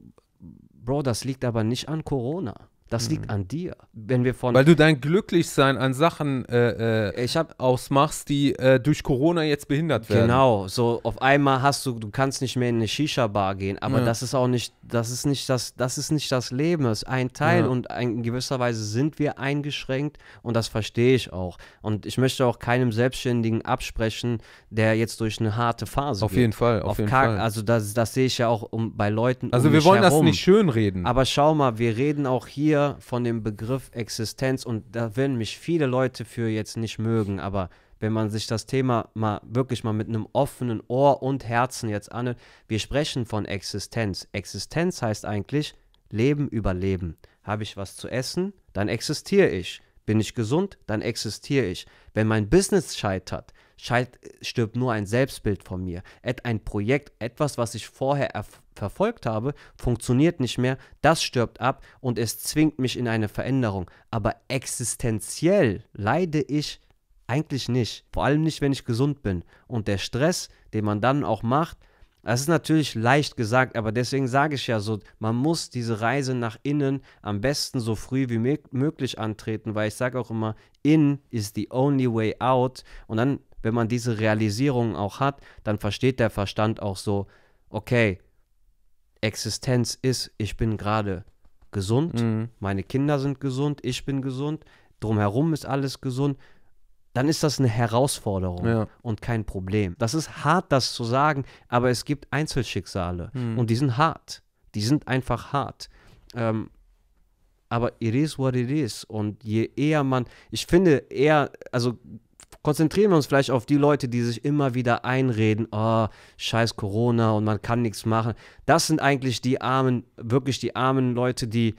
Bro, das liegt aber nicht an Corona. Das liegt hm. an dir. Wenn wir von Weil du
dein Glücklichsein an Sachen äh, äh, ich hab, ausmachst,
die äh, durch Corona jetzt behindert werden. Genau, so auf einmal hast du, du kannst nicht mehr in eine Shisha-Bar gehen, aber ja. das ist auch nicht das ist nicht das, das ist nicht das Leben, das ist ein Teil ja. und in gewisser Weise sind wir eingeschränkt und das verstehe ich auch. Und ich möchte auch keinem Selbstständigen absprechen, der jetzt durch eine harte Phase auf geht. Jeden Fall, auf, auf jeden Fall. Also das, das sehe ich ja auch um, bei Leuten. Also um wir wollen herum. das nicht schön reden. Aber schau mal, wir reden auch hier von dem Begriff Existenz und da werden mich viele Leute für jetzt nicht mögen, aber wenn man sich das Thema mal wirklich mal mit einem offenen Ohr und Herzen jetzt anhört, wir sprechen von Existenz. Existenz heißt eigentlich Leben über Leben. Habe ich was zu essen, dann existiere ich. Bin ich gesund, dann existiere ich. Wenn mein Business scheitert, scheit stirbt nur ein Selbstbild von mir. Et ein Projekt, etwas, was ich vorher verfolgt habe, funktioniert nicht mehr, das stirbt ab und es zwingt mich in eine Veränderung. Aber existenziell leide ich eigentlich nicht. Vor allem nicht, wenn ich gesund bin. Und der Stress, den man dann auch macht, das ist natürlich leicht gesagt, aber deswegen sage ich ja so, man muss diese Reise nach innen am besten so früh wie möglich antreten, weil ich sage auch immer, in is the only way out. Und dann, wenn man diese Realisierung auch hat, dann versteht der Verstand auch so, okay, Existenz ist, ich bin gerade gesund, mhm. meine Kinder sind gesund, ich bin gesund, drumherum ist alles gesund dann ist das eine Herausforderung ja. und kein Problem. Das ist hart, das zu sagen, aber es gibt Einzelschicksale mhm. und die sind hart. Die sind einfach hart. Ähm, aber it is what it is. Und je eher man, ich finde eher, also konzentrieren wir uns vielleicht auf die Leute, die sich immer wieder einreden, oh, scheiß Corona und man kann nichts machen. Das sind eigentlich die armen, wirklich die armen Leute, die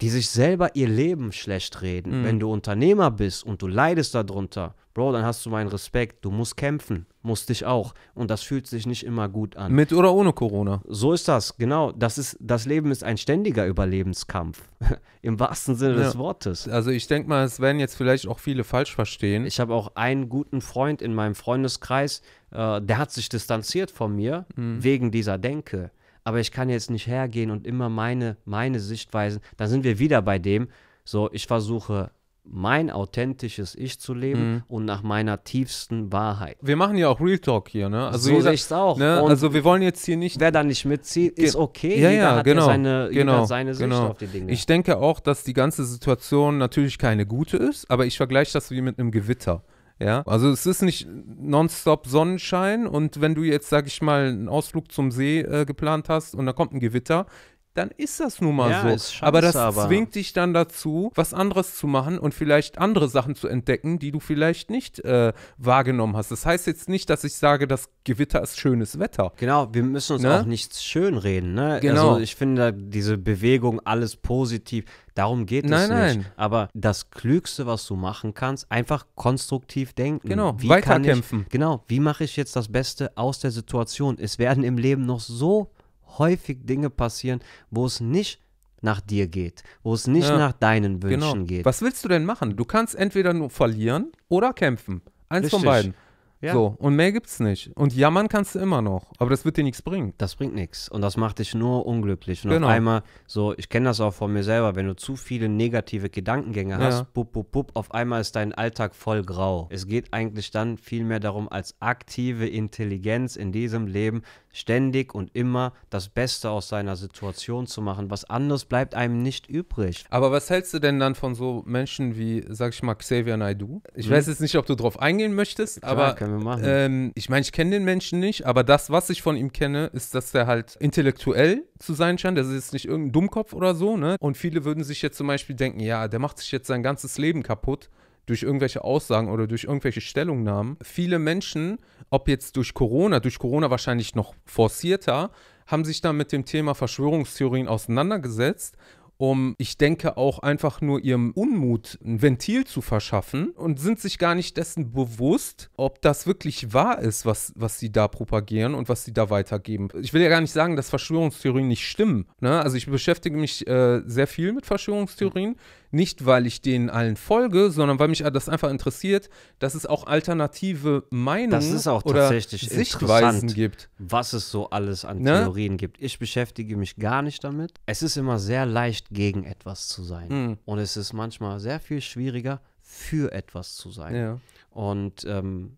die sich selber ihr Leben schlecht reden. Mhm. Wenn du Unternehmer bist und du leidest darunter, Bro, dann hast du meinen Respekt. Du musst kämpfen, musst dich auch. Und das fühlt sich nicht immer gut an. Mit oder ohne Corona. So ist das, genau. Das, ist, das Leben ist ein ständiger Überlebenskampf. Im wahrsten Sinne ja. des Wortes.
Also ich denke mal, es werden jetzt vielleicht auch viele falsch verstehen. Ich habe auch
einen guten Freund in meinem Freundeskreis, äh, der hat sich distanziert von mir mhm. wegen dieser Denke aber ich kann jetzt nicht hergehen und immer meine, meine Sichtweisen, dann sind wir wieder bei dem, so ich versuche mein authentisches Ich zu leben mhm. und nach meiner tiefsten Wahrheit.
Wir machen ja auch Real Talk hier, ne? Also so sehe ich es auch. Ne? Also wir wollen
jetzt hier nicht. Wer da nicht mitzieht, ist okay. Ja, jeder ja, hat genau, ja seine, genau, seine Sicht genau. auf die Dinge. Ich denke
auch, dass die ganze Situation natürlich keine gute ist, aber ich vergleiche das wie mit einem Gewitter. Ja, also es ist nicht nonstop Sonnenschein und wenn du jetzt, sag ich mal, einen Ausflug zum See äh, geplant hast und da kommt ein Gewitter, dann ist das nun mal ja, so. Scheiße, aber das aber. zwingt dich dann dazu, was anderes zu machen und vielleicht andere Sachen zu entdecken, die du vielleicht nicht äh, wahrgenommen hast. Das heißt jetzt nicht, dass ich sage, das Gewitter ist schönes Wetter. Genau, wir müssen uns ne? auch
nichts schönreden. Ne? Genau. Also ich finde diese Bewegung, alles positiv, darum geht nein, es nein. nicht. Aber das Klügste, was du machen kannst, einfach konstruktiv denken. Genau, wie weiterkämpfen. Ich, genau, wie mache ich jetzt das Beste aus der Situation? Es werden im Leben noch so häufig Dinge passieren, wo es nicht nach dir geht, wo es nicht ja, nach deinen genau. Wünschen genau. geht. Was willst du denn machen? Du kannst entweder nur verlieren oder kämpfen. Eins Richtig. von beiden. Ja. So, und mehr gibt's nicht. Und jammern kannst du immer noch, aber das wird dir nichts bringen. Das bringt nichts und das macht dich nur unglücklich. Und genau. auf einmal, so, ich kenne das auch von mir selber, wenn du zu viele negative Gedankengänge hast, pup, pup, pup, auf einmal ist dein Alltag voll grau. Es geht eigentlich dann viel mehr darum, als aktive Intelligenz in diesem Leben ständig und immer das Beste aus seiner Situation zu machen. Was anderes bleibt einem nicht übrig.
Aber was hältst du denn dann von so Menschen wie, sag ich mal, Xavier Naidu? Ich hm? weiß jetzt nicht, ob du drauf eingehen möchtest, Klar, aber können wir machen. Ähm, ich meine, ich kenne den Menschen nicht, aber das, was ich von ihm kenne, ist, dass er halt intellektuell zu sein scheint. Das ist jetzt nicht irgendein Dummkopf oder so, ne? Und viele würden sich jetzt zum Beispiel denken, ja, der macht sich jetzt sein ganzes Leben kaputt durch irgendwelche Aussagen oder durch irgendwelche Stellungnahmen, viele Menschen, ob jetzt durch Corona, durch Corona wahrscheinlich noch forcierter, haben sich dann mit dem Thema Verschwörungstheorien auseinandergesetzt um, ich denke, auch einfach nur ihrem Unmut ein Ventil zu verschaffen und sind sich gar nicht dessen bewusst, ob das wirklich wahr ist, was, was sie da propagieren und was sie da weitergeben. Ich will ja gar nicht sagen, dass Verschwörungstheorien nicht stimmen. Ne? Also ich beschäftige mich äh, sehr viel mit Verschwörungstheorien. Mhm. Nicht, weil ich denen allen folge, sondern weil mich das einfach interessiert, dass es
auch alternative Meinungen auch oder Sichtweisen gibt. Was es so alles an ne? Theorien gibt. Ich beschäftige mich gar nicht damit. Es ist immer sehr leicht, gegen etwas zu sein. Mhm. Und es ist manchmal sehr viel schwieriger, für etwas zu sein. Ja. Und ähm,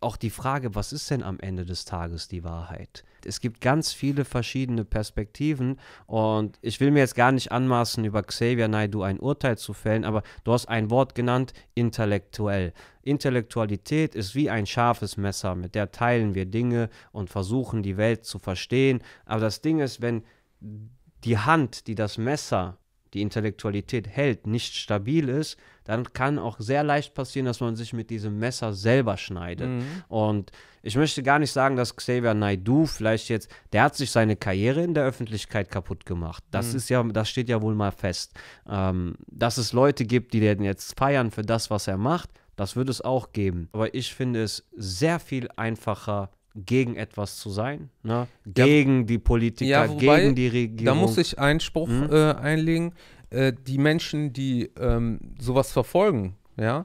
auch die Frage, was ist denn am Ende des Tages die Wahrheit? Es gibt ganz viele verschiedene Perspektiven und ich will mir jetzt gar nicht anmaßen, über Xavier Naidu ein Urteil zu fällen, aber du hast ein Wort genannt, intellektuell. Intellektualität ist wie ein scharfes Messer, mit der teilen wir Dinge und versuchen die Welt zu verstehen. Aber das Ding ist, wenn die Hand, die das Messer die Intellektualität hält, nicht stabil ist, dann kann auch sehr leicht passieren, dass man sich mit diesem Messer selber schneidet. Mhm. Und ich möchte gar nicht sagen, dass Xavier Naidu vielleicht jetzt, der hat sich seine Karriere in der Öffentlichkeit kaputt gemacht. Das mhm. ist ja, das steht ja wohl mal fest. Ähm, dass es Leute gibt, die den jetzt feiern für das, was er macht, das wird es auch geben. Aber ich finde es sehr viel einfacher, gegen etwas zu sein, ne? gegen ja, die Politiker, ja, wobei, gegen die Regierung. Da muss ich Einspruch Spruch mhm.
äh, einlegen. Äh, die Menschen, die ähm, sowas verfolgen, ja,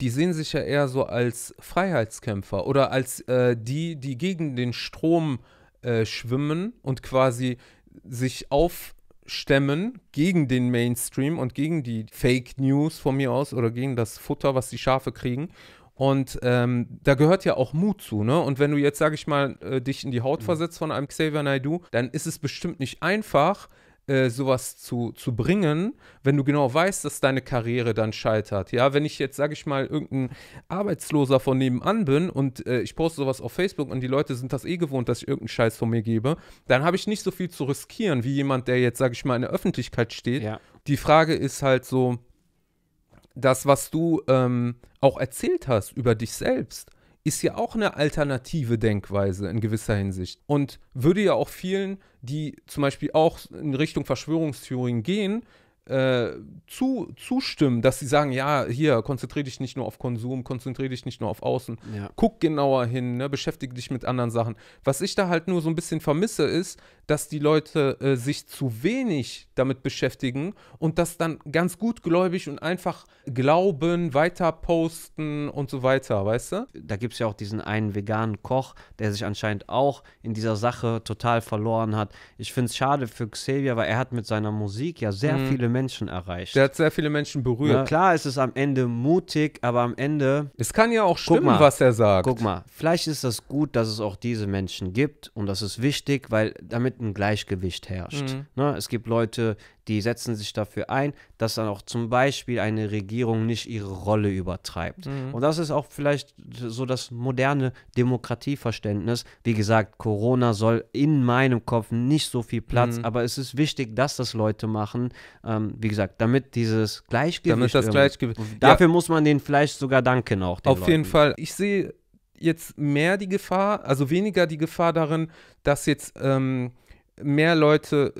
die sehen sich ja eher so als Freiheitskämpfer oder als äh, die, die gegen den Strom äh, schwimmen und quasi sich aufstemmen gegen den Mainstream und gegen die Fake News von mir aus oder gegen das Futter, was die Schafe kriegen und ähm, da gehört ja auch Mut zu, ne? Und wenn du jetzt, sag ich mal, äh, dich in die Haut mhm. versetzt von einem Xavier Naidoo, dann ist es bestimmt nicht einfach, äh, sowas zu, zu bringen, wenn du genau weißt, dass deine Karriere dann scheitert. Ja, wenn ich jetzt, sage ich mal, irgendein Arbeitsloser von nebenan bin und äh, ich poste sowas auf Facebook und die Leute sind das eh gewohnt, dass ich irgendeinen Scheiß von mir gebe, dann habe ich nicht so viel zu riskieren wie jemand, der jetzt, sage ich mal, in der Öffentlichkeit steht. Ja. Die Frage ist halt so, das, was du ähm, auch erzählt hast über dich selbst, ist ja auch eine alternative Denkweise in gewisser Hinsicht und würde ja auch vielen, die zum Beispiel auch in Richtung Verschwörungstheorien gehen, äh, zu, zustimmen, dass sie sagen, ja, hier, konzentriere dich nicht nur auf Konsum, konzentriere dich nicht nur auf Außen, ja. guck genauer hin, ne, beschäftige dich mit anderen Sachen. Was ich da halt nur so ein bisschen vermisse, ist, dass die Leute äh, sich zu wenig damit beschäftigen und das dann ganz gutgläubig und einfach glauben, weiter posten und so weiter,
weißt du? Da gibt es ja auch diesen einen veganen Koch, der sich anscheinend auch in dieser Sache total verloren hat. Ich finde es schade für Xavier, weil er hat mit seiner Musik ja sehr mhm. viele Menschen Menschen erreicht. Der hat sehr viele Menschen berührt. Ja, klar ist es am Ende mutig, aber am Ende. Es kann ja auch stimmen, mal, was er sagt. Guck mal, vielleicht ist das gut, dass es auch diese Menschen gibt und das ist wichtig, weil damit ein Gleichgewicht herrscht. Mhm. Ne? Es gibt Leute, die setzen sich dafür ein, dass dann auch zum Beispiel eine Regierung nicht ihre Rolle übertreibt. Mhm. Und das ist auch vielleicht so das moderne Demokratieverständnis. Wie gesagt, Corona soll in meinem Kopf nicht so viel Platz, mhm. aber es ist wichtig, dass das Leute machen. Ähm, wie gesagt, damit dieses Gleichgewicht. Damit das Gleichgewicht. Dafür ja. muss man denen vielleicht sogar danken auch. Auf Leuten. jeden
Fall. Ich sehe jetzt mehr die Gefahr, also weniger die Gefahr darin, dass jetzt ähm, mehr Leute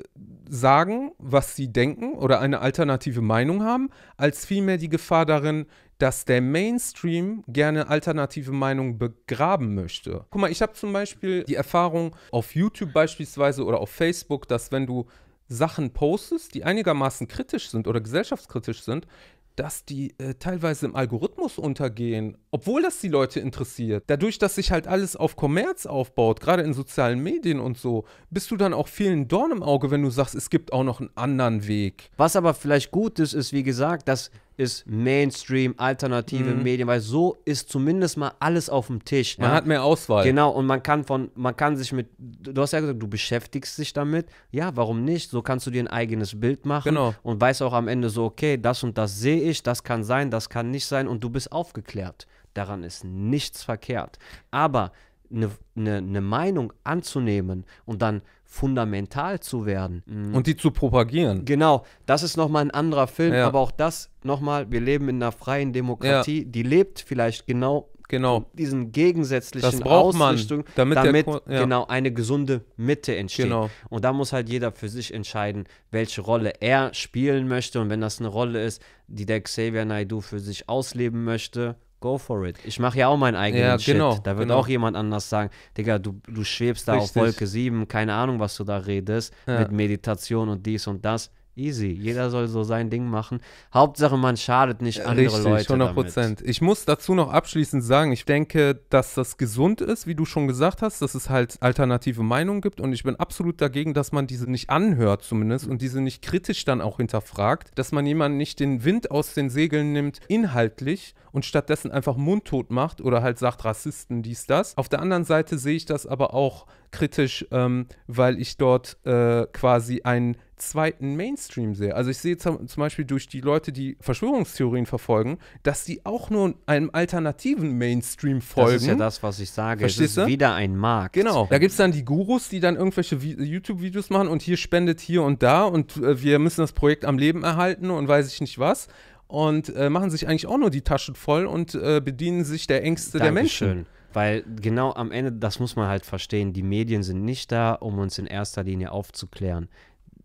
sagen, was sie denken oder eine alternative Meinung haben, als vielmehr die Gefahr darin, dass der Mainstream gerne alternative Meinungen begraben möchte. Guck mal, ich habe zum Beispiel die Erfahrung auf YouTube beispielsweise oder auf Facebook, dass wenn du Sachen postest, die einigermaßen kritisch sind oder gesellschaftskritisch sind, dass die äh, teilweise im Algorithmus untergehen, obwohl das die Leute interessiert. Dadurch, dass sich halt alles auf Kommerz aufbaut, gerade in sozialen Medien und so, bist du dann auch vielen Dorn im Auge, wenn du sagst, es gibt auch noch einen anderen Weg. Was aber vielleicht
gut ist, ist, wie gesagt, dass ist Mainstream, alternative mhm. Medien, weil so ist zumindest mal alles auf dem Tisch. Man ne? hat mehr Auswahl. Genau, und man kann von, man kann sich mit, du hast ja gesagt, du beschäftigst dich damit. Ja, warum nicht? So kannst du dir ein eigenes Bild machen genau. und weißt auch am Ende so, okay, das und das sehe ich, das kann sein, das kann nicht sein und du bist aufgeklärt. Daran ist nichts verkehrt. Aber eine, eine, eine Meinung anzunehmen und dann fundamental zu werden. Mhm. Und die zu propagieren. Genau, das ist nochmal ein anderer Film, ja. aber auch das nochmal, wir leben in einer freien Demokratie, ja. die lebt vielleicht genau genau. diesen gegensätzlichen Ausrichtungen, damit, damit ja. genau eine gesunde Mitte entsteht. Genau. Und da muss halt jeder für sich entscheiden, welche Rolle er spielen möchte. Und wenn das eine Rolle ist, die der Xavier Naidoo für sich ausleben möchte, go for it. Ich mache ja auch meinen eigenen ja, Shit. Genau, da wird genau. auch jemand anders sagen, Digga, du, du schwebst da Richtig. auf Wolke 7, keine Ahnung, was du da redest, ja. mit Meditation und dies und das. Easy. Jeder soll so sein Ding machen. Hauptsache, man schadet nicht äh, andere Richtig, Leute. 100 Prozent. Ich muss dazu noch abschließend
sagen, ich denke, dass das gesund ist, wie du schon gesagt hast, dass es halt alternative Meinungen gibt. Und ich bin absolut dagegen, dass man diese nicht anhört, zumindest, und diese nicht kritisch dann auch hinterfragt, dass man jemanden nicht den Wind aus den Segeln nimmt, inhaltlich und stattdessen einfach mundtot macht oder halt sagt, Rassisten, dies, das. Auf der anderen Seite sehe ich das aber auch kritisch, ähm, weil ich dort äh, quasi ein zweiten Mainstream sehe. Also ich sehe zum, Beispiel durch die Leute, die Verschwörungstheorien verfolgen, dass die auch nur einem alternativen
Mainstream folgen. Das ist ja das, was ich sage. Verstehst es ist wieder ein Markt. Genau. Da gibt
es dann die Gurus, die dann irgendwelche YouTube-Videos machen und hier spendet hier und da und äh, wir müssen das Projekt am Leben erhalten und weiß ich nicht was. Und äh, machen sich eigentlich auch nur die Taschen voll und äh, bedienen sich der Ängste Dankeschön. der Menschen.
Weil genau am Ende, das muss man halt verstehen, die Medien sind nicht da, um uns in erster Linie aufzuklären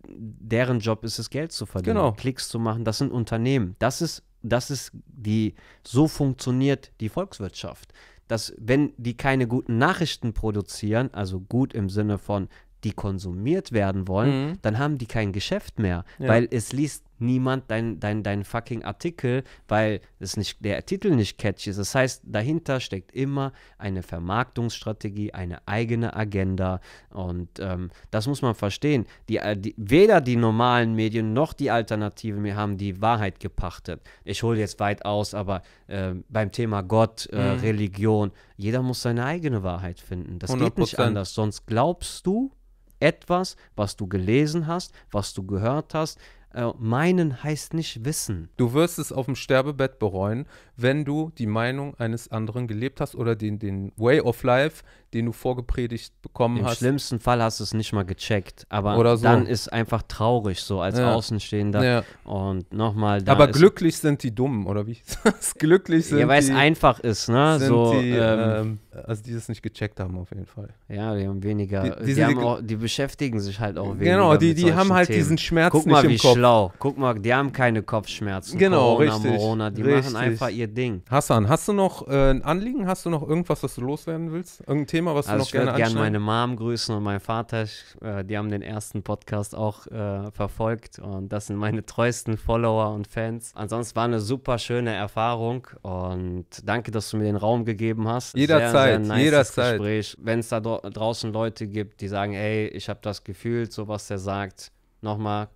deren Job ist es, Geld zu verdienen, genau. Klicks zu machen. Das sind Unternehmen. Das ist, das ist die, so funktioniert die Volkswirtschaft. Dass, wenn die keine guten Nachrichten produzieren, also gut im Sinne von, die konsumiert werden wollen, mhm. dann haben die kein Geschäft mehr, ja. weil es liest niemand dein, dein, dein fucking Artikel, weil es nicht, der Titel nicht catchy ist. Das heißt, dahinter steckt immer eine Vermarktungsstrategie, eine eigene Agenda und ähm, das muss man verstehen. Die, äh, die, weder die normalen Medien noch die Alternativen mir haben die Wahrheit gepachtet. Ich hole jetzt weit aus, aber äh, beim Thema Gott, äh, mhm. Religion, jeder muss seine eigene Wahrheit finden. Das 100%. geht nicht anders. Sonst glaubst du etwas, was du gelesen hast, was du gehört hast, äh, meinen heißt
nicht wissen. Du wirst es auf dem Sterbebett bereuen, wenn du die Meinung eines anderen gelebt hast oder den, den Way of Life, den du vorgepredigt bekommen Im hast. Im schlimmsten Fall hast du es nicht mal gecheckt,
aber so. dann ist einfach traurig so als ja. Außenstehender ja. und nochmal. Aber glücklich
sind die dummen oder wie? glücklich sind ja, weil die, es einfach ist, ne? so, die, ähm,
ähm, also die das nicht gecheckt haben auf jeden Fall. Ja, die haben weniger. Die, die, die haben auch, beschäftigen sich halt auch genau, weniger. Genau, die, die haben halt Themen. diesen Schmerz Guck mal, wie Kopf. schlau. Guck mal, die haben keine Kopfschmerzen. Genau, Corona, richtig. Morona, die richtig. machen einfach ihr Ding. Hassan,
hast du noch äh, ein Anliegen? Hast du noch irgendwas, was du loswerden willst? Irgendein Thema? Thema, was also du noch gerne anschauen? Ich würde gerne
meine Mom grüßen und meinen Vater. Ich, äh, die haben den ersten Podcast auch äh, verfolgt und das sind meine treuesten Follower und Fans. Ansonsten war eine super schöne Erfahrung und danke, dass du mir den Raum gegeben hast. Jederzeit, nice jederzeit. Wenn es da draußen Leute gibt, die sagen, ey, ich habe das Gefühl, so was der sagt, nochmal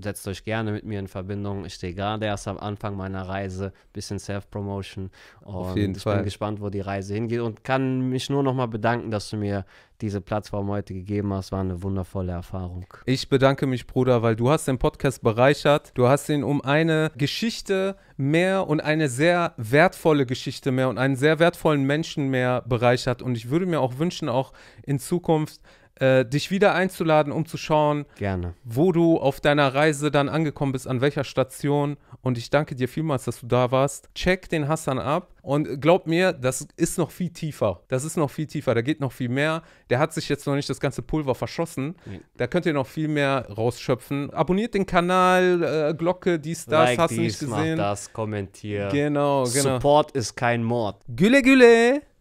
setzt euch gerne mit mir in Verbindung. Ich stehe gerade erst am Anfang meiner Reise, bisschen Self-Promotion. Auf jeden ich Fall. bin gespannt, wo die Reise hingeht und kann mich nur nochmal bedanken, dass du mir diese Plattform heute gegeben hast. War eine wundervolle Erfahrung.
Ich bedanke mich, Bruder, weil du hast den Podcast bereichert. Du hast ihn um eine Geschichte mehr und eine sehr wertvolle Geschichte mehr und einen sehr wertvollen Menschen mehr bereichert. Und ich würde mir auch wünschen, auch in Zukunft, äh, dich wieder einzuladen, um zu schauen, Gerne. wo du auf deiner Reise dann angekommen bist, an welcher Station. Und ich danke dir vielmals, dass du da warst. Check den Hassan ab und glaub mir, das ist noch viel tiefer. Das ist noch viel tiefer. Da geht noch viel mehr. Der hat sich jetzt noch nicht das ganze Pulver verschossen. Mhm. Da könnt ihr noch viel mehr rausschöpfen. Abonniert den Kanal, äh, Glocke, dies, das, like hast du nicht gesehen. das, kommentiert. Genau, genau. Support
ist kein Mord.
Gülle, Gülle.